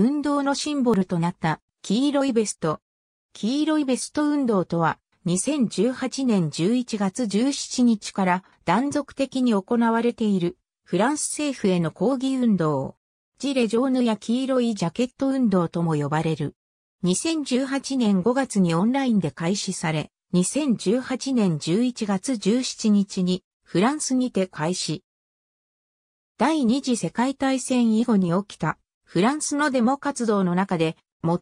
運動のシンボルとなった黄色いベスト。黄色いベスト運動とは、2018年11月17日から断続的に行われているフランス政府への抗議運動。ジレジョーヌや黄色いジャケット運動とも呼ばれる。2018年5月にオンラインで開始され、2018年11月17日にフランスにて開始。第二次世界大戦以後に起きたフランスのデモ活動の中で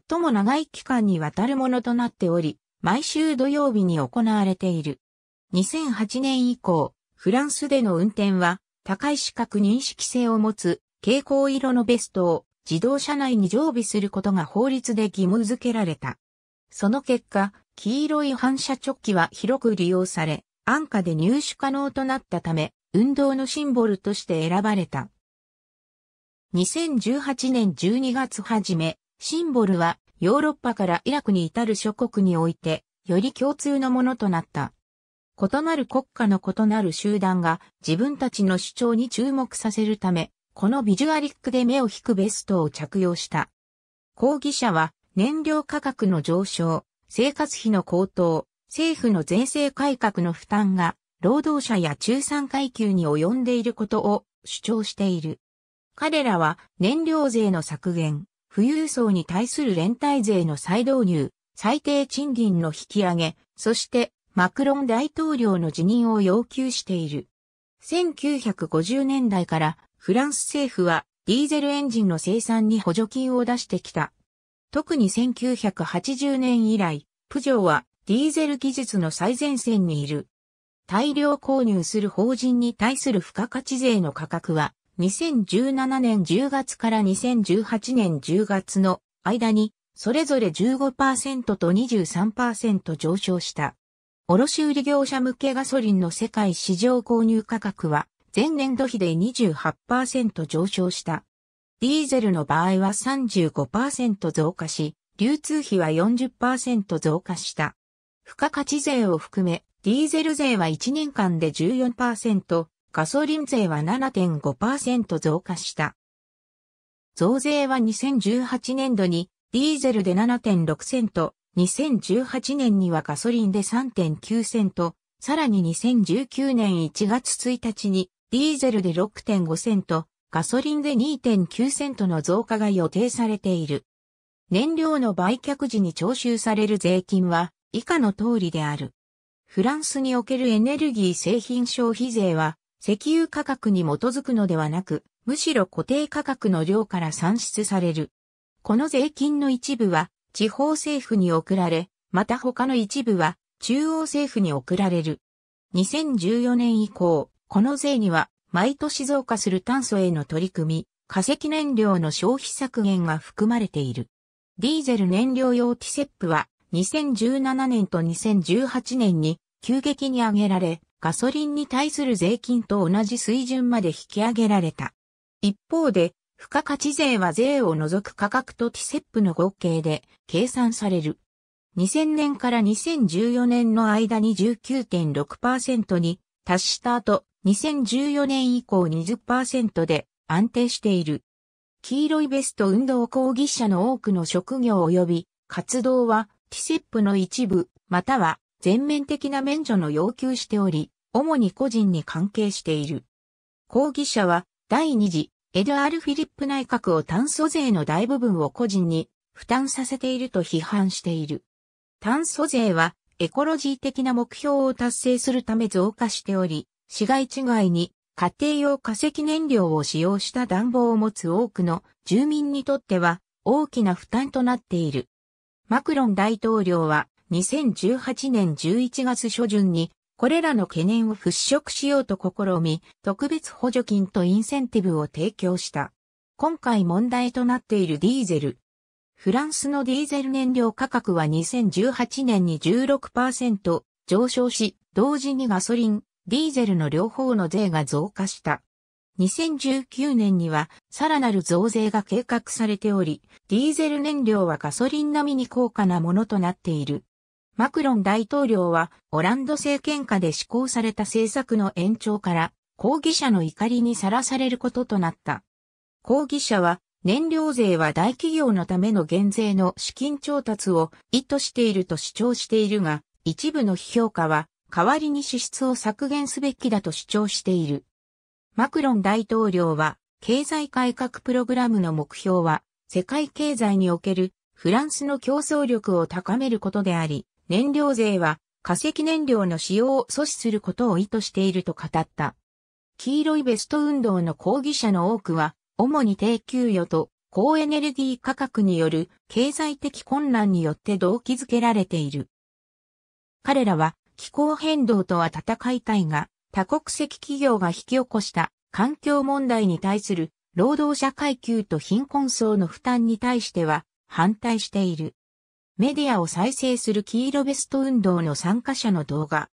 最も長い期間にわたるものとなっており、毎週土曜日に行われている。2008年以降、フランスでの運転は高い資格認識性を持つ蛍光色のベストを自動車内に常備することが法律で義務付けられた。その結果、黄色い反射直器は広く利用され、安価で入手可能となったため、運動のシンボルとして選ばれた。2018年12月初め、シンボルはヨーロッパからイラクに至る諸国において、より共通のものとなった。異なる国家の異なる集団が自分たちの主張に注目させるため、このビジュアリックで目を引くベストを着用した。抗議者は燃料価格の上昇、生活費の高騰、政府の税制改革の負担が労働者や中産階級に及んでいることを主張している。彼らは燃料税の削減、富裕層に対する連帯税の再導入、最低賃金の引き上げ、そしてマクロン大統領の辞任を要求している。1950年代からフランス政府はディーゼルエンジンの生産に補助金を出してきた。特に1980年以来、プジョーはディーゼル技術の最前線にいる。大量購入する法人に対する付加価値税の価格は2017年10月から2018年10月の間に、それぞれ15%と23%上昇した。卸売業者向けガソリンの世界市場購入価格は、前年度比で28%上昇した。ディーゼルの場合は35%増加し、流通費は40%増加した。付加価値税を含め、ディーゼル税は1年間で14%、ガソリン税は7.5%増加した。増税は2018年度にディーゼルで7.6セント、2018年にはガソリンで3.9セント、さらに2019年1月1日にディーゼルで6.5セント、ガソリンで2.9セントの増加が予定されている。燃料の売却時に徴収される税金は以下の通りである。フランスにおけるエネルギー製品消費税は石油価格に基づくのではなく、むしろ固定価格の量から算出される。この税金の一部は地方政府に送られ、また他の一部は中央政府に送られる。2014年以降、この税には毎年増加する炭素への取り組み、化石燃料の消費削減が含まれている。ディーゼル燃料用ティセップは2017年と2018年に急激に上げられ、ガソリンに対する税金と同じ水準まで引き上げられた。一方で、付加価値税は税を除く価格とティセップの合計で計算される。2000年から2014年の間に19.6%に達した後、2014年以降20%で安定している。黄色いベスト運動抗議者の多くの職業及び活動はティセップの一部、または全面的な免除の要求しており、主に個人に関係している。抗議者は、第2次、エドアール・フィリップ内閣を炭素税の大部分を個人に負担させていると批判している。炭素税は、エコロジー的な目標を達成するため増加しており、市街地外に家庭用化石燃料を使用した暖房を持つ多くの住民にとっては大きな負担となっている。マクロン大統領は2018年11月初旬に、これらの懸念を払拭しようと試み、特別補助金とインセンティブを提供した。今回問題となっているディーゼル。フランスのディーゼル燃料価格は2018年に16%上昇し、同時にガソリン、ディーゼルの両方の税が増加した。2019年にはさらなる増税が計画されており、ディーゼル燃料はガソリン並みに高価なものとなっている。マクロン大統領はオランド政権下で施行された政策の延長から抗議者の怒りにさらされることとなった。抗議者は燃料税は大企業のための減税の資金調達を意図していると主張しているが、一部の批評家は代わりに支出を削減すべきだと主張している。マクロン大統領は経済改革プログラムの目標は世界経済におけるフランスの競争力を高めることであり、燃料税は化石燃料の使用を阻止することを意図していると語った。黄色いベスト運動の抗議者の多くは、主に低給与と高エネルギー価格による経済的混乱によって動機づけられている。彼らは気候変動とは戦いたいが、多国籍企業が引き起こした環境問題に対する労働者階級と貧困層の負担に対しては反対している。メディアを再生する黄色ベスト運動の参加者の動画。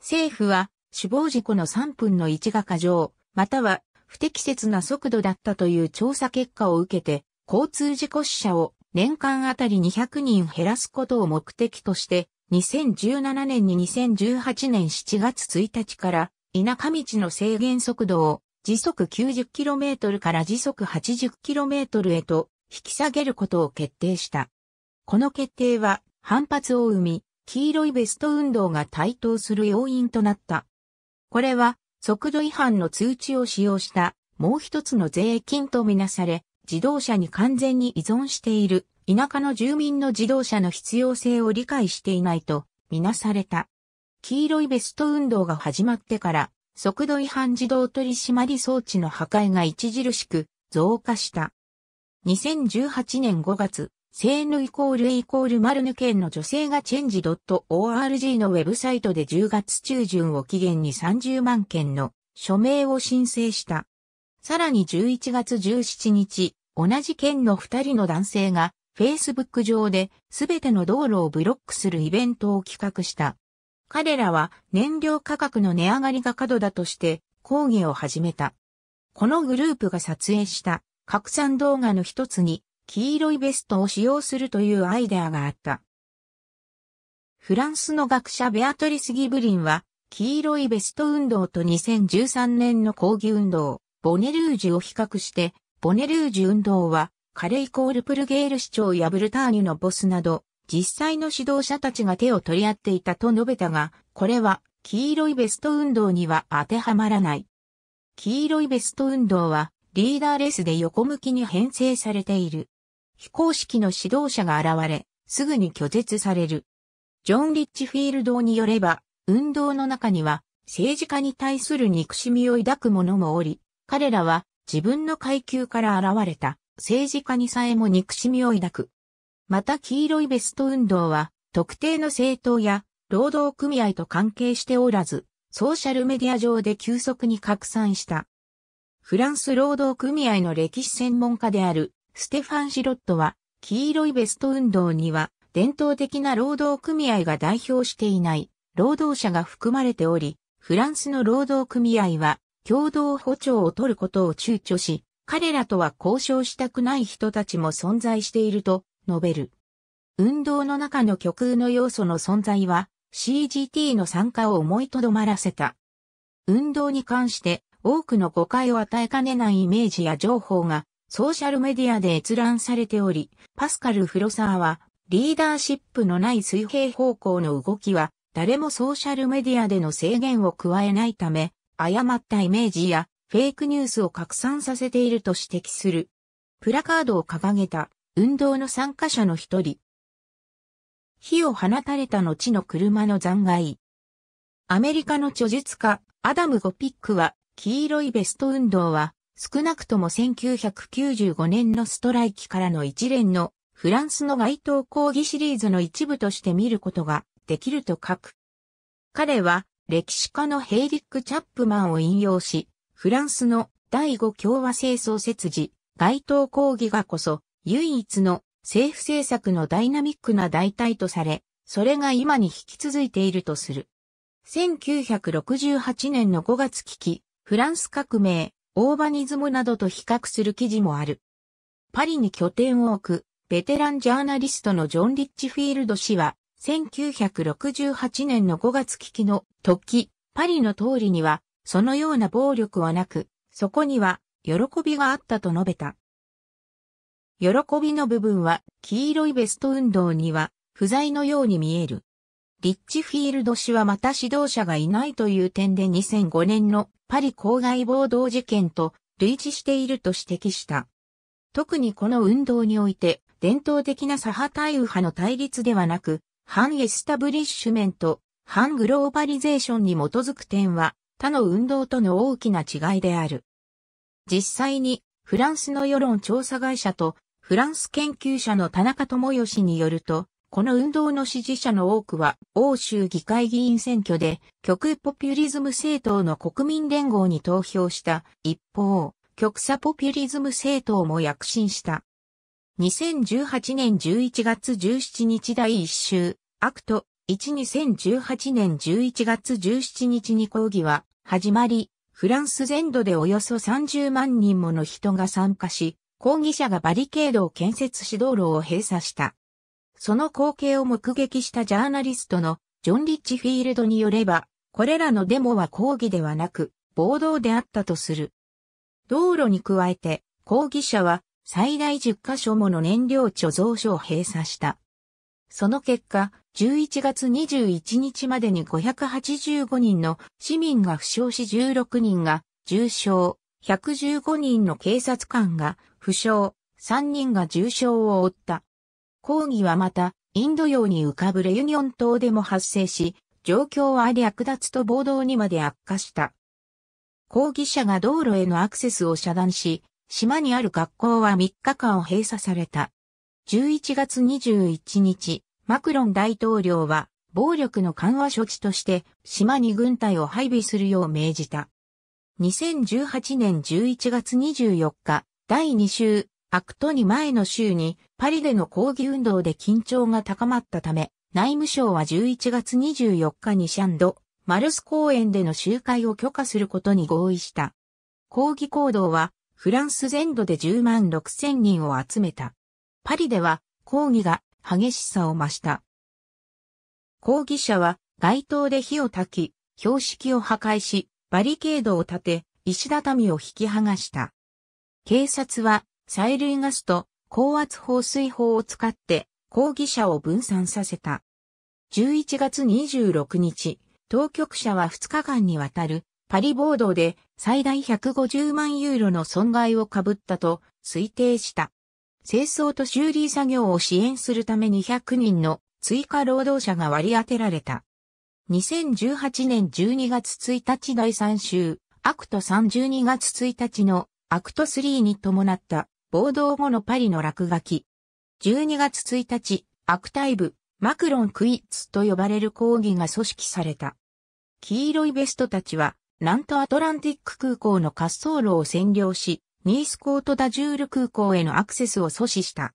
政府は死亡事故の3分の1が過剰、または不適切な速度だったという調査結果を受けて、交通事故死者を年間あたり200人減らすことを目的として、2017年に2018年7月1日から、田舎道の制限速度を時速 90km から時速 80km へと引き下げることを決定した。この決定は反発を生み、黄色いベスト運動が台頭する要因となった。これは速度違反の通知を使用したもう一つの税金とみなされ、自動車に完全に依存している田舎の住民の自動車の必要性を理解していないとみなされた。黄色いベスト運動が始まってから、速度違反自動取締装置の破壊が著しく増加した。2018年5月、セーヌイコールイコールマルヌ県の女性がチェンジ .org のウェブサイトで10月中旬を期限に30万件の署名を申請した。さらに11月17日、同じ県の2人の男性が Facebook 上で全ての道路をブロックするイベントを企画した。彼らは燃料価格の値上がりが過度だとして抗議を始めた。このグループが撮影した拡散動画の一つに黄色いベストを使用するというアイデアがあった。フランスの学者ベアトリス・ギブリンは、黄色いベスト運動と2013年の抗議運動、ボネルージュを比較して、ボネルージュ運動は、カレイコールプルゲール市長やブルターニュのボスなど、実際の指導者たちが手を取り合っていたと述べたが、これは、黄色いベスト運動には当てはまらない。黄色いベスト運動は、リーダーレスで横向きに編成されている。非公式の指導者が現れ、すぐに拒絶される。ジョン・リッチフィールドによれば、運動の中には政治家に対する憎しみを抱く者もおり、彼らは自分の階級から現れた政治家にさえも憎しみを抱く。また黄色いベスト運動は特定の政党や労働組合と関係しておらず、ソーシャルメディア上で急速に拡散した。フランス労働組合の歴史専門家であるステファン・シロットは、黄色いベスト運動には、伝統的な労働組合が代表していない、労働者が含まれており、フランスの労働組合は、共同補聴を取ることを躊躇し、彼らとは交渉したくない人たちも存在していると述べる。運動の中の極右の要素の存在は CGT の参加を思いとどまらせた。運動に関して多くの誤解を与えかねないイメージや情報がソーシャルメディアで閲覧されており、パスカル・フロサーは、リーダーシップのない水平方向の動きは、誰もソーシャルメディアでの制限を加えないため、誤ったイメージやフェイクニュースを拡散させていると指摘する。プラカードを掲げた運動の参加者の一人。火を放たれた後の車の残骸。アメリカの著述家、アダム・ゴピックは、黄色いベスト運動は、少なくとも1995年のストライキからの一連のフランスの街頭抗議シリーズの一部として見ることができると書く。彼は歴史家のヘイリック・チャップマンを引用し、フランスの第五共和制創設時、街頭抗議がこそ唯一の政府政策のダイナミックな代替とされ、それが今に引き続いているとする。1968年の5月危機、フランス革命、オーバニズムなどと比較する記事もある。パリに拠点を置く、ベテランジャーナリストのジョン・リッチフィールド氏は、1968年の5月危機の時、パリの通りには、そのような暴力はなく、そこには、喜びがあったと述べた。喜びの部分は、黄色いベスト運動には、不在のように見える。リッチフィールド氏はまた指導者がいないという点で2005年のパリ郊外暴動事件と類似していると指摘した。特にこの運動において、伝統的な左派対右派の対立ではなく、反エスタブリッシュメント、反グローバリゼーションに基づく点は、他の運動との大きな違いである。実際に、フランスの世論調査会社と、フランス研究者の田中智義によると、この運動の支持者の多くは、欧州議会議員選挙で、極ポピュリズム政党の国民連合に投票した。一方、極左ポピュリズム政党も躍進した。2018年11月17日第1週、アクト12018年11月17日に抗議は始まり、フランス全土でおよそ30万人もの人が参加し、抗議者がバリケードを建設し道路を閉鎖した。その光景を目撃したジャーナリストのジョン・リッチフィールドによれば、これらのデモは抗議ではなく、暴動であったとする。道路に加えて、抗議者は最大10カ所もの燃料貯蔵所を閉鎖した。その結果、11月21日までに585人の市民が負傷し16人が重傷、115人の警察官が負傷、3人が重傷を負った。抗議はまた、インド洋に浮かぶレユニオン島でも発生し、状況は略奪と暴動にまで悪化した。抗議者が道路へのアクセスを遮断し、島にある学校は3日間閉鎖された。11月21日、マクロン大統領は暴力の緩和処置として島に軍隊を配備するよう命じた。2018年11月24日、第2週アクトに前の週にパリでの抗議運動で緊張が高まったため、内務省は11月24日にシャンド、マルス公園での集会を許可することに合意した。抗議行動はフランス全土で10万6千人を集めた。パリでは抗議が激しさを増した。抗議者は街頭で火を焚き、標識を破壊し、バリケードを立て、石畳を引き剥がした。警察は催涙ガスと高圧放水砲を使って抗議者を分散させた。11月26日、当局者は2日間にわたるパリ暴動で最大150万ユーロの損害を被ったと推定した。清掃と修理作業を支援するため200人の追加労働者が割り当てられた。2018年12月1日第3週、アクト3 12月1日のアクト3に伴った暴動後のパリの落書き。12月1日、アクタイブ、マクロンクイッツと呼ばれる抗議が組織された。黄色いベストたちは、なんとアトランティック空港の滑走路を占領し、ニースコートダジュール空港へのアクセスを阻止した。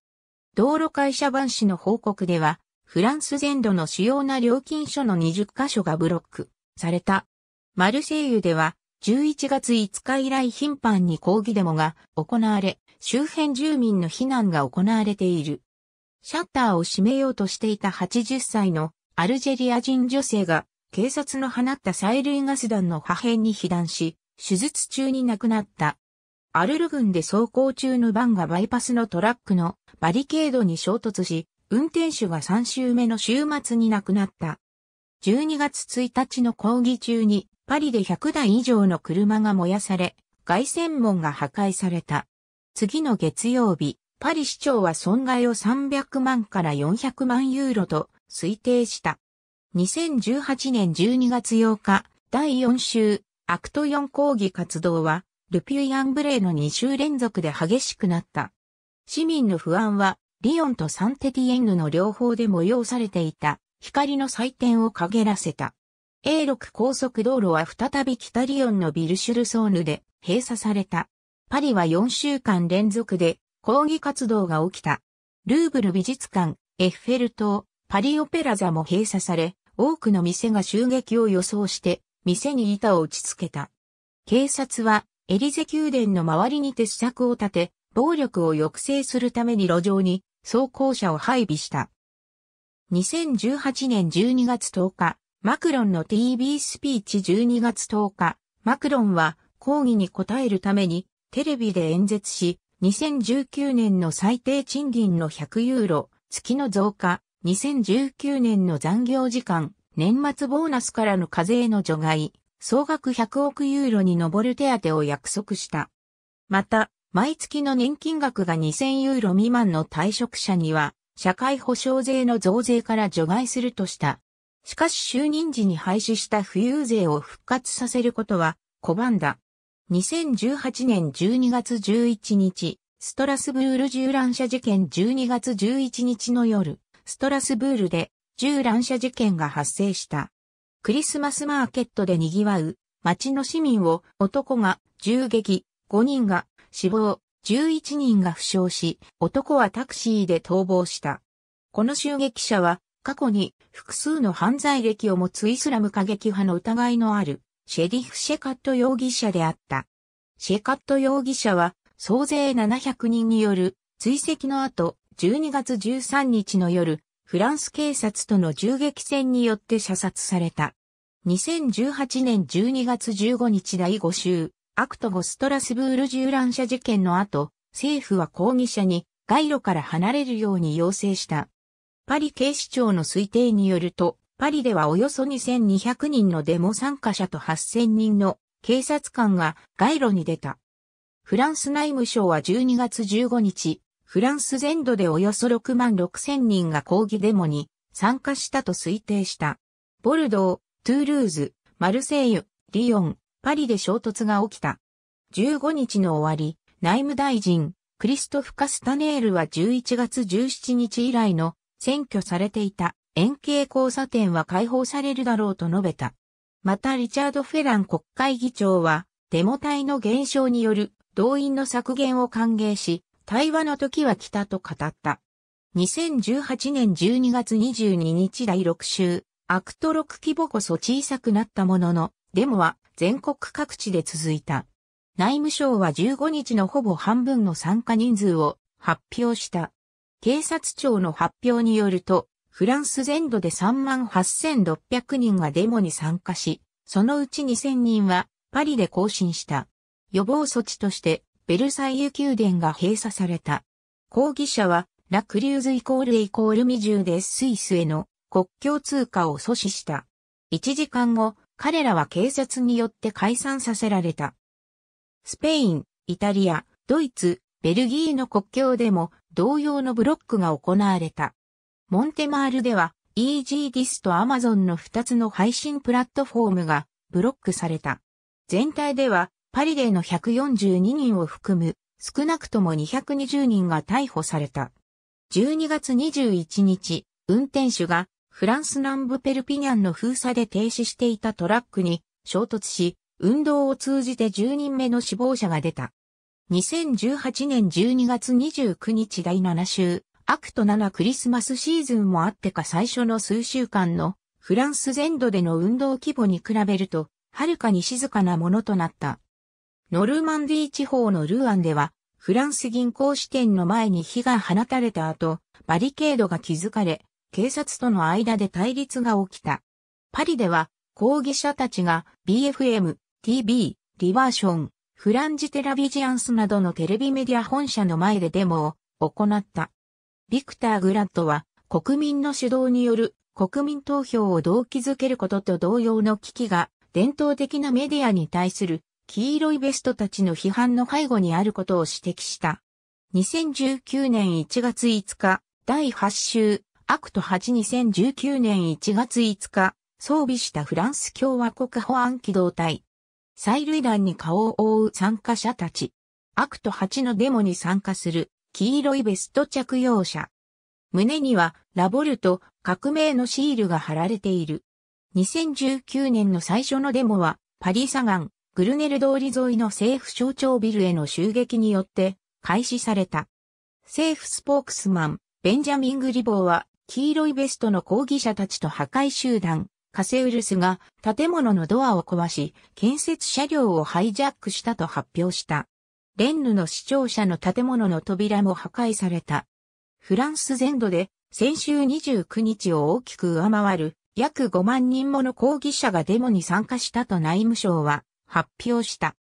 道路会社版紙の報告では、フランス全土の主要な料金所の20カ所がブロックされた。マルセイユでは、11月5日以来頻繁に抗議デモが行われ、周辺住民の避難が行われている。シャッターを閉めようとしていた80歳のアルジェリア人女性が警察の放った催涙ガス弾の破片に被弾し、手術中に亡くなった。アルル郡で走行中のバンがバイパスのトラックのバリケードに衝突し、運転手が3週目の週末に亡くなった。12月1日の抗議中にパリで100台以上の車が燃やされ、外線門が破壊された。次の月曜日、パリ市長は損害を300万から400万ユーロと推定した。2018年12月8日、第4週、アクト4抗議活動は、ルピュイアンブレイの2週連続で激しくなった。市民の不安は、リオンとサンテティエンヌの両方で催されていた、光の祭典を陰らせた。A6 高速道路は再び北リオンのビルシュルソーヌで閉鎖された。パリは4週間連続で抗議活動が起きた。ルーブル美術館、エッフェル塔、パリオペラ座も閉鎖され、多くの店が襲撃を予想して、店に板を打ち付けた。警察は、エリゼ宮殿の周りに鉄柵を立て、暴力を抑制するために路上に装甲車を配備した。2018年12月10日、マクロンの TV スピーチ12月10日、マクロンは抗議に応えるためにテレビで演説し、2019年の最低賃金の100ユーロ、月の増加、2019年の残業時間、年末ボーナスからの課税の除外、総額100億ユーロに上る手当を約束した。また、毎月の年金額が2000ユーロ未満の退職者には、社会保障税の増税から除外するとした。しかし就任時に廃止した富裕税を復活させることは拒んだ。2018年12月11日、ストラスブール銃乱射事件12月11日の夜、ストラスブールで銃乱射事件が発生した。クリスマスマーケットで賑わう街の市民を男が銃撃、5人が死亡、11人が負傷し、男はタクシーで逃亡した。この襲撃者は過去に複数の犯罪歴を持つイスラム過激派の疑いのあるシェリフ・シェカット容疑者であった。シェカット容疑者は、総勢700人による追跡の後、12月13日の夜、フランス警察との銃撃戦によって射殺された。2018年12月15日第5週、アクトゴストラスブール銃乱射事件の後、政府は抗議者に街路から離れるように要請した。パリ警視庁の推定によると、パリではおよそ2200人のデモ参加者と8000人の警察官が街路に出た。フランス内務省は12月15日、フランス全土でおよそ6万6000人が抗議デモに参加したと推定した。ボルドー、トゥールーズ、マルセイユ、リヨン、パリで衝突が起きた。15日の終わり、内務大臣、クリストフ・カスタネールは11月17日以来の選挙されていた円形交差点は解放されるだろうと述べた。またリチャード・フェラン国会議長は、デモ隊の減少による動員の削減を歓迎し、対話の時は来たと語った。2018年12月22日第6週、アクト6規模こそ小さくなったものの、デモは全国各地で続いた。内務省は15日のほぼ半分の参加人数を発表した。警察庁の発表によると、フランス全土で38,600人がデモに参加し、そのうち2,000人はパリで行進した。予防措置としてベルサイユ宮殿が閉鎖された。抗議者はラクリューズイコールイコール未重でスイスへの国境通過を阻止した。1時間後、彼らは警察によって解散させられた。スペイン、イタリア、ドイツ、ベルギーの国境でも同様のブロックが行われた。モンテマールでは e g d i s と Amazon の2つの配信プラットフォームがブロックされた。全体ではパリでの142人を含む少なくとも220人が逮捕された。12月21日、運転手がフランス南部ペルピニャンの封鎖で停止していたトラックに衝突し、運動を通じて10人目の死亡者が出た。2018年12月29日第7週、アクト7クリスマスシーズンもあってか最初の数週間のフランス全土での運動規模に比べると、はるかに静かなものとなった。ノルマンディー地方のルーアンでは、フランス銀行支店の前に火が放たれた後、バリケードが築かれ、警察との間で対立が起きた。パリでは、抗議者たちが BFM、TV、リバーション、フランジテラビジアンスなどのテレビメディア本社の前でデモを行った。ビクター・グラントは、国民の主導による国民投票を動機づけることと同様の危機が、伝統的なメディアに対する黄色いベストたちの批判の背後にあることを指摘した。2019年1月5日、第8週、アクト82019年1月5日、装備したフランス共和国保安機動隊。催涙弾に顔を覆う参加者たち。アクト8のデモに参加する黄色いベスト着用者。胸にはラボルト革命のシールが貼られている。2019年の最初のデモはパリサガン、グルネル通り沿いの政府省庁ビルへの襲撃によって開始された。政府スポークスマン、ベンジャミン・グリボーは黄色いベストの抗議者たちと破壊集団、カセウルスが建物のドアを壊し、建設車両をハイジャックしたと発表した。レンヌの市庁舎の建物の扉も破壊された。フランス全土で先週29日を大きく上回る約5万人もの抗議者がデモに参加したと内務省は発表した。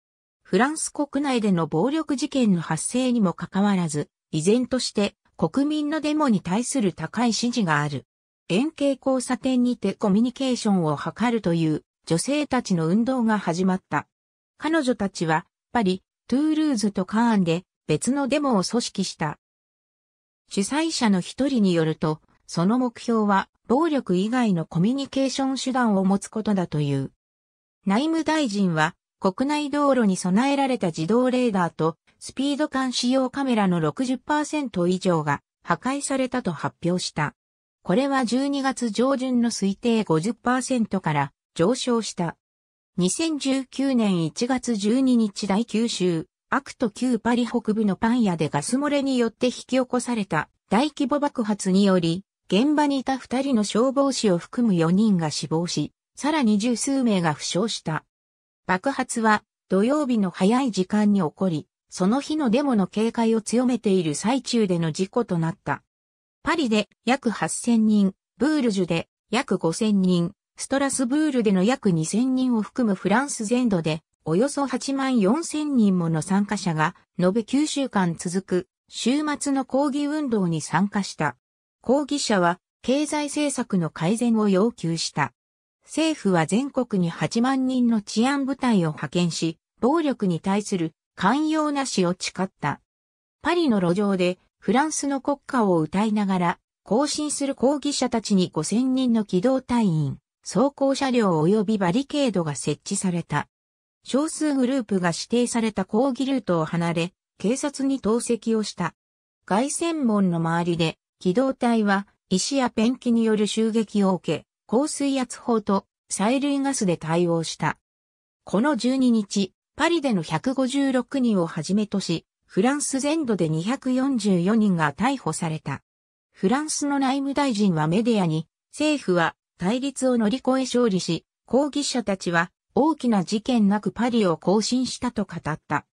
フランス国内での暴力事件の発生にもかかわらず、依然として国民のデモに対する高い支持がある。円形交差点にてコミュニケーションを図るという女性たちの運動が始まった。彼女たちはパリ、トゥールーズとカーンで別のデモを組織した。主催者の一人によると、その目標は暴力以外のコミュニケーション手段を持つことだという。内務大臣は国内道路に備えられた自動レーダーとスピード感使用カメラの60%以上が破壊されたと発表した。これは12月上旬の推定50%から上昇した。2019年1月12日大九州、クト旧パリ北部のパン屋でガス漏れによって引き起こされた大規模爆発により、現場にいた二人の消防士を含む4人が死亡し、さらに十数名が負傷した。爆発は土曜日の早い時間に起こり、その日のデモの警戒を強めている最中での事故となった。パリで約8000人、ブールジュで約5000人、ストラスブールでの約2000人を含むフランス全土で、およそ8万4000人もの参加者が、延べ9週間続く、週末の抗議運動に参加した。抗議者は、経済政策の改善を要求した。政府は全国に8万人の治安部隊を派遣し、暴力に対する寛容なしを誓った。パリの路上でフランスの国歌を歌いながら行進する抗議者たちに5000人の機動隊員、走行車両及びバリケードが設置された。少数グループが指定された抗議ルートを離れ、警察に投石をした。外線門の周りで、機動隊は石やペンキによる襲撃を受け、高水圧砲と催涙ガスで対応した。この12日、パリでの156人をはじめとし、フランス全土で244人が逮捕された。フランスの内務大臣はメディアに、政府は対立を乗り越え勝利し、抗議者たちは大きな事件なくパリを更新したと語った。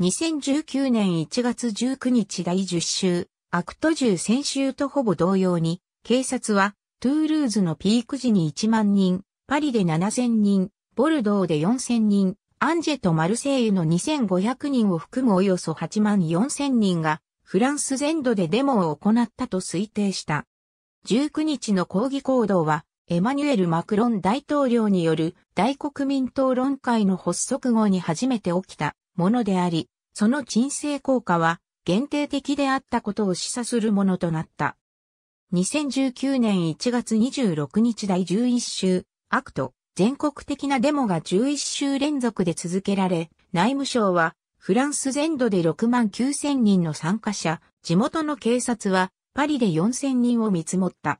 2019年1月19日第10週、アクト10先週とほぼ同様に、警察はトゥールーズのピーク時に1万人、パリで7000人、ボルドーで4000人、アンジェとマルセイユの2500人を含むおよそ8万4000人がフランス全土でデモを行ったと推定した。19日の抗議行動はエマニュエル・マクロン大統領による大国民討論会の発足後に初めて起きたものであり、その鎮静効果は限定的であったことを示唆するものとなった。2019年1月26日第11週、アクト、全国的なデモが11週連続で続けられ、内務省は、フランス全土で6万9千人の参加者、地元の警察は、パリで4千人を見積もった。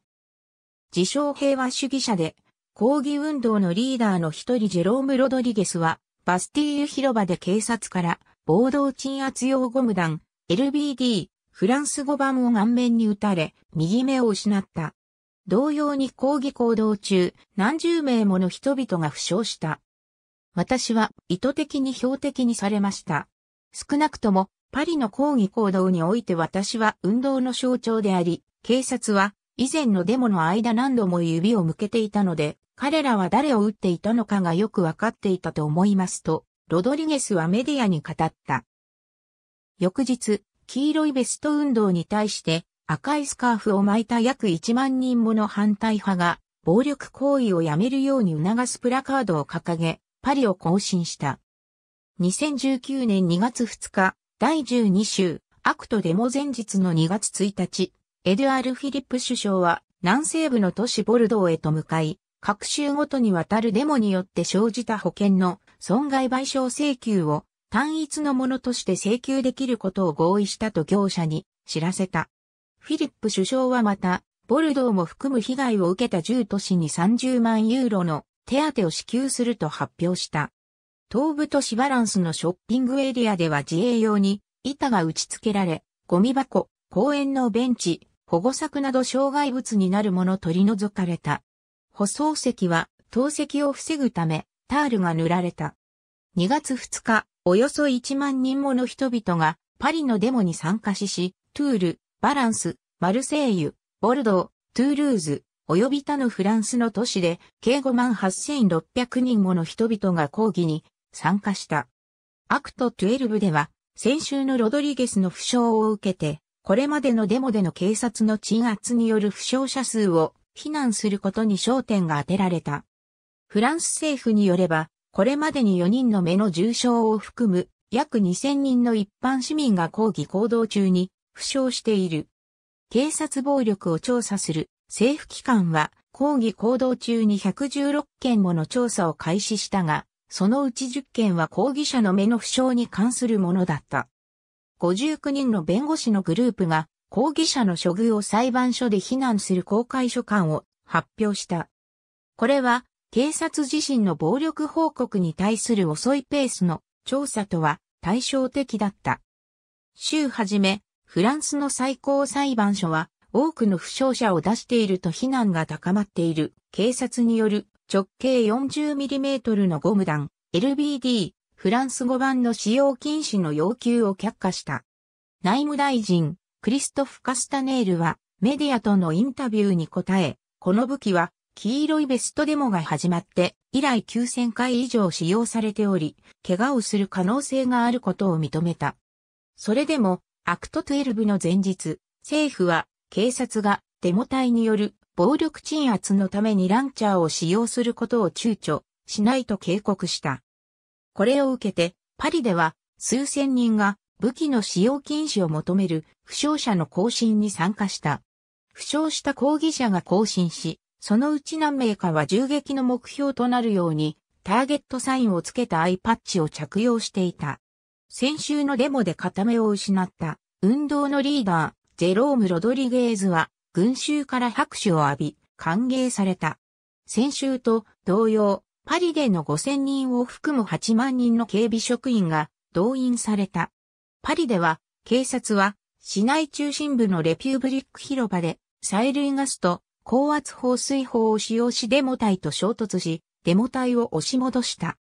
自称平和主義者で、抗議運動のリーダーの一人ジェローム・ロドリゲスは、バスティーユ広場で警察から暴動鎮圧用ゴム弾、LBD、フランス語版を顔面に撃たれ、右目を失った。同様に抗議行動中、何十名もの人々が負傷した。私は意図的に標的にされました。少なくとも、パリの抗議行動において私は運動の象徴であり、警察は以前のデモの間何度も指を向けていたので、彼らは誰を撃っていたのかがよくわかっていたと思いますと、ロドリゲスはメディアに語った。翌日、黄色いベスト運動に対して赤いスカーフを巻いた約1万人もの反対派が暴力行為をやめるように促すプラカードを掲げ、パリを更新した。2019年2月2日、第12週、アクトデモ前日の2月1日、エドゥアール・フィリップ首相は南西部の都市ボルドーへと向かい、各州ごとにわたるデモによって生じた保険の損害賠償請求を単一のものとして請求できることを合意したと業者に知らせた。フィリップ首相はまた、ボルドーも含む被害を受けた10都市に30万ユーロの手当を支給すると発表した。東部都市バランスのショッピングエリアでは自営用に板が打ち付けられ、ゴミ箱、公園のベンチ、保護柵など障害物になるもの取り除かれた。舗装石は透析を防ぐため、タールが塗られた。2月2日、およそ1万人もの人々がパリのデモに参加しし、トゥール、バランス、マルセイユ、ボルドー、トゥールーズ、及び他のフランスの都市で、計5万8600人もの人々が抗議に参加した。アクト12では、先週のロドリゲスの負傷を受けて、これまでのデモでの警察の鎮圧による負傷者数を非難することに焦点が当てられた。フランス政府によれば、これまでに4人の目の重傷を含む約2000人の一般市民が抗議行動中に負傷している。警察暴力を調査する政府機関は抗議行動中に116件もの調査を開始したが、そのうち10件は抗議者の目の負傷に関するものだった。59人の弁護士のグループが、抗議者の処遇を裁判所で非難する公開書簡を発表した。これは、警察自身の暴力報告に対する遅いペースの調査とは対照的だった。週初め、フランスの最高裁判所は、多くの負傷者を出していると非難が高まっている警察による直径 40mm のゴム弾 LBD フランス語版の使用禁止の要求を却下した。内務大臣、クリストフ・カスタネールは、メディアとのインタビューに答え、この武器は、黄色いベストデモが始まって、以来9000回以上使用されており、怪我をする可能性があることを認めた。それでも、アクト12の前日、政府は、警察がデモ隊による暴力鎮圧のためにランチャーを使用することを躊躇しないと警告した。これを受けて、パリでは数千人が武器の使用禁止を求める負傷者の行進に参加した。負傷した抗議者が行進し、そのうち何名かは銃撃の目標となるように、ターゲットサインをつけたアイパッチを着用していた。先週のデモで片目を失った運動のリーダー、ジェローム・ロドリゲーズは、群衆から拍手を浴び、歓迎された。先週と同様、パリでの5000人を含む8万人の警備職員が動員された。パリでは、警察は、市内中心部のレピューブリック広場で、催涙ガスと高圧放水砲を使用しデモ隊と衝突し、デモ隊を押し戻した。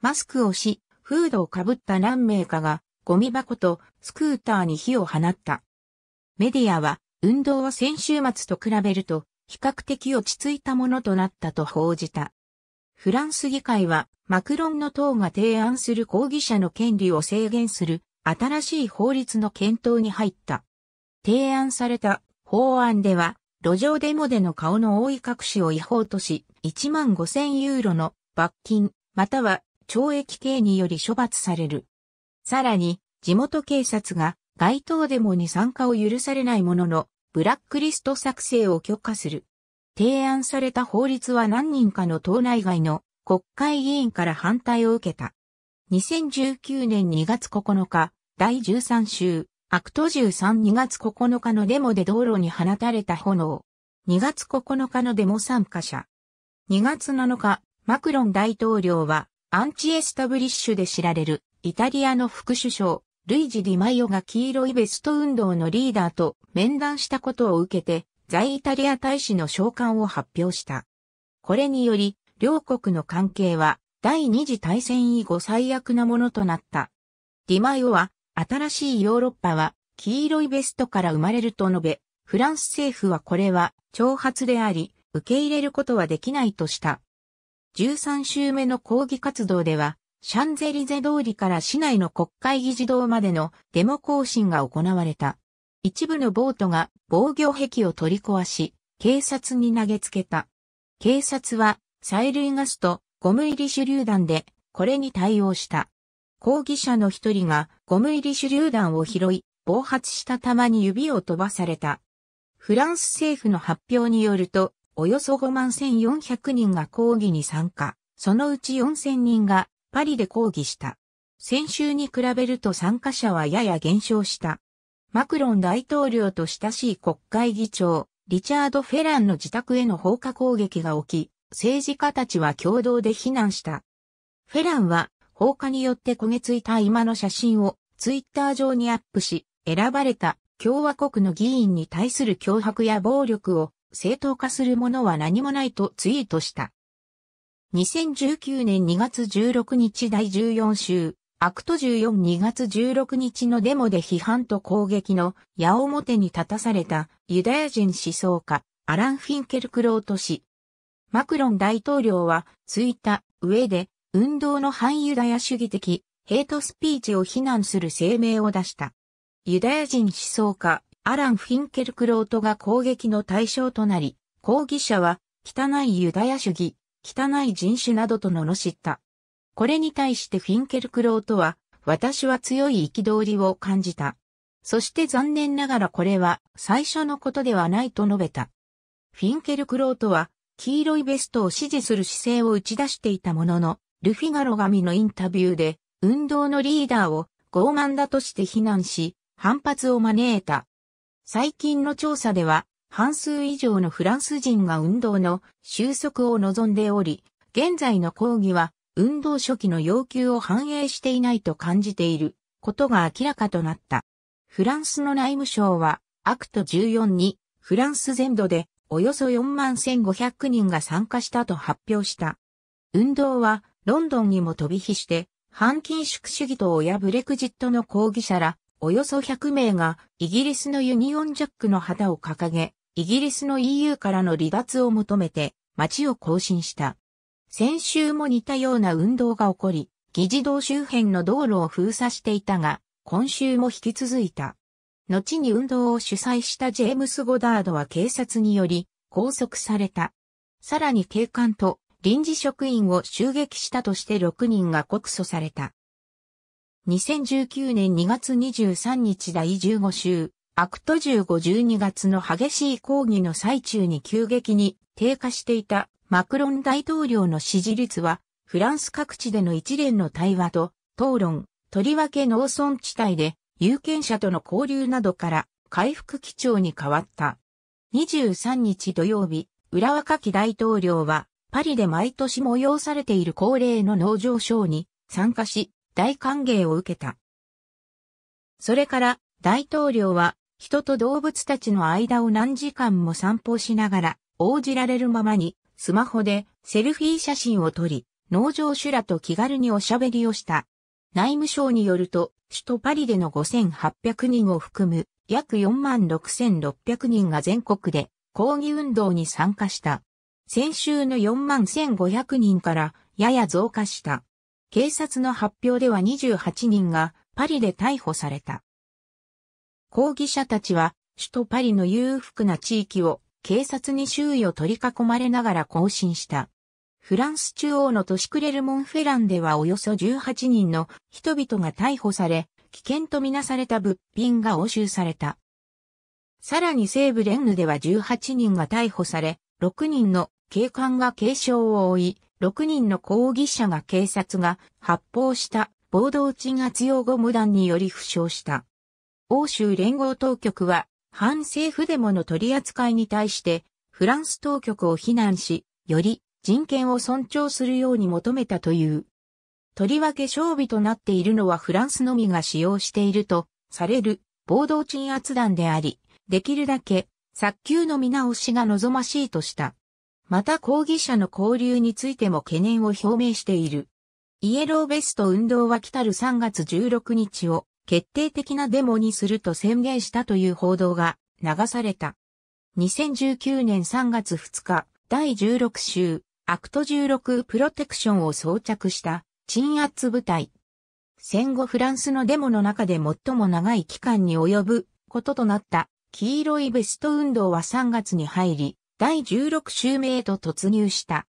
マスクをし、フードをかぶった何名かが、ゴミ箱とスクーターに火を放った。メディアは、運動は先週末と比べると、比較的落ち着いたものとなったと報じた。フランス議会は、マクロンの党が提案する抗議者の権利を制限する新しい法律の検討に入った。提案された法案では、路上デモでの顔の覆い隠しを違法とし、1万5000ユーロの罰金、または懲役刑により処罰される。さらに、地元警察が街頭デモに参加を許されないものの、ブラックリスト作成を許可する。提案された法律は何人かの党内外の国会議員から反対を受けた。2019年2月9日、第13週、アクト13 2月9日のデモで道路に放たれた炎。2月9日のデモ参加者。2月7日、マクロン大統領は、アンチエスタブリッシュで知られる、イタリアの副首相、ルイジ・ディマイオが黄色いベスト運動のリーダーと面談したことを受けて、在イタリア大使の召喚を発表した。これにより、両国の関係は第二次大戦以後最悪なものとなった。ディマヨは、新しいヨーロッパは黄色いベストから生まれると述べ、フランス政府はこれは挑発であり、受け入れることはできないとした。13週目の抗議活動では、シャンゼリゼ通りから市内の国会議事堂までのデモ行進が行われた。一部のボートが防御壁を取り壊し、警察に投げつけた。警察は、催涙ガスとゴム入り手榴弾で、これに対応した。抗議者の一人がゴム入り手榴弾を拾い、暴発した弾に指を飛ばされた。フランス政府の発表によると、およそ5万1400人が抗議に参加、そのうち4000人がパリで抗議した。先週に比べると参加者はやや減少した。マクロン大統領と親しい国会議長、リチャード・フェランの自宅への放火攻撃が起き、政治家たちは共同で非難した。フェランは放火によって焦げついた今の写真をツイッター上にアップし、選ばれた共和国の議員に対する脅迫や暴力を正当化するものは何もないとツイートした。2019年2月16日第14週、アクト142月16日のデモで批判と攻撃の矢面に立たされたユダヤ人思想家アラン・フィンケルクロート氏。マクロン大統領はツイッター上で運動の反ユダヤ主義的ヘイトスピーチを非難する声明を出した。ユダヤ人思想家アラン・フィンケルクロートが攻撃の対象となり、抗議者は汚いユダヤ主義、汚い人種などと罵った。これに対してフィンケルクロートは、私は強い憤りを感じた。そして残念ながらこれは最初のことではないと述べた。フィンケルクロートは、黄色いベストを支持する姿勢を打ち出していたものの、ルフィガロ神のインタビューで、運動のリーダーを傲慢だとして非難し、反発を招いた。最近の調査では、半数以上のフランス人が運動の収束を望んでおり、現在の抗議は運動初期の要求を反映していないと感じていることが明らかとなった。フランスの内務省は、アクト14にフランス全土でおよそ4万1500人が参加したと発表した。運動はロンドンにも飛び火して、反緊縮主義党やブレクジットの抗議者ら、およそ100名がイギリスのユニオンジャックの旗を掲げ、イギリスの EU からの離脱を求めて街を更新した。先週も似たような運動が起こり、議事堂周辺の道路を封鎖していたが、今週も引き続いた。後に運動を主催したジェームス・ゴダードは警察により拘束された。さらに警官と臨時職員を襲撃したとして6人が告訴された。2019年2月23日第15週、アクト1512月の激しい抗議の最中に急激に低下していたマクロン大統領の支持率は、フランス各地での一連の対話と討論、とりわけ農村地帯で有権者との交流などから回復基調に変わった。23日土曜日、浦和柿。大統領はパリで毎年催されている恒例の農場賞に参加し大歓迎を受けた。それから大統領は人と動物たちの間を何時間も散歩しながら応じられるままにスマホでセルフィー写真を撮り、農場主らと気軽におしゃべりをした。内務省によると、首都パリでの5800人を含む約46600人が全国で抗議運動に参加した。先週の41500人からやや増加した。警察の発表では28人がパリで逮捕された。抗議者たちは首都パリの裕福な地域を警察に周囲を取り囲まれながら行進した。フランス中央の都市クレルモンフェランではおよそ18人の人々が逮捕され、危険とみなされた物品が押収された。さらに西部レンヌでは18人が逮捕され、6人の警官が軽傷を負い、6人の抗議者が警察が発砲した暴動鎮圧用語無断により負傷した。欧州連合当局は反政府デモの取り扱いに対して、フランス当局を非難し、より人権を尊重するように求めたという。とりわけ勝備となっているのはフランスのみが使用しているとされる暴動鎮圧団であり、できるだけ早急の見直しが望ましいとした。また抗議者の交流についても懸念を表明している。イエローベスト運動は来たる3月16日を決定的なデモにすると宣言したという報道が流された。2019年3月2日、第16週、アクト16プロテクションを装着した鎮圧部隊。戦後フランスのデモの中で最も長い期間に及ぶこととなった黄色いベスト運動は3月に入り、第16週目へと突入した。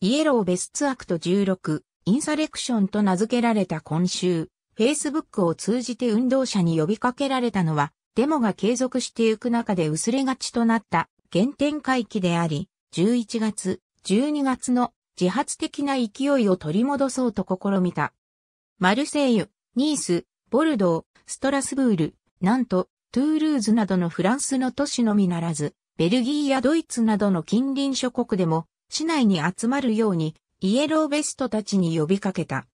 イエローベストアクト16、インサレクションと名付けられた今週、Facebook を通じて運動者に呼びかけられたのは、デモが継続していく中で薄れがちとなった原点回帰であり、11月、12月の自発的な勢いを取り戻そうと試みた。マルセイユ、ニース、ボルドー、ストラスブール、なんと、トゥールーズなどのフランスの都市のみならず、ベルギーやドイツなどの近隣諸国でも、市内に集まるように、イエローベストたちに呼びかけた。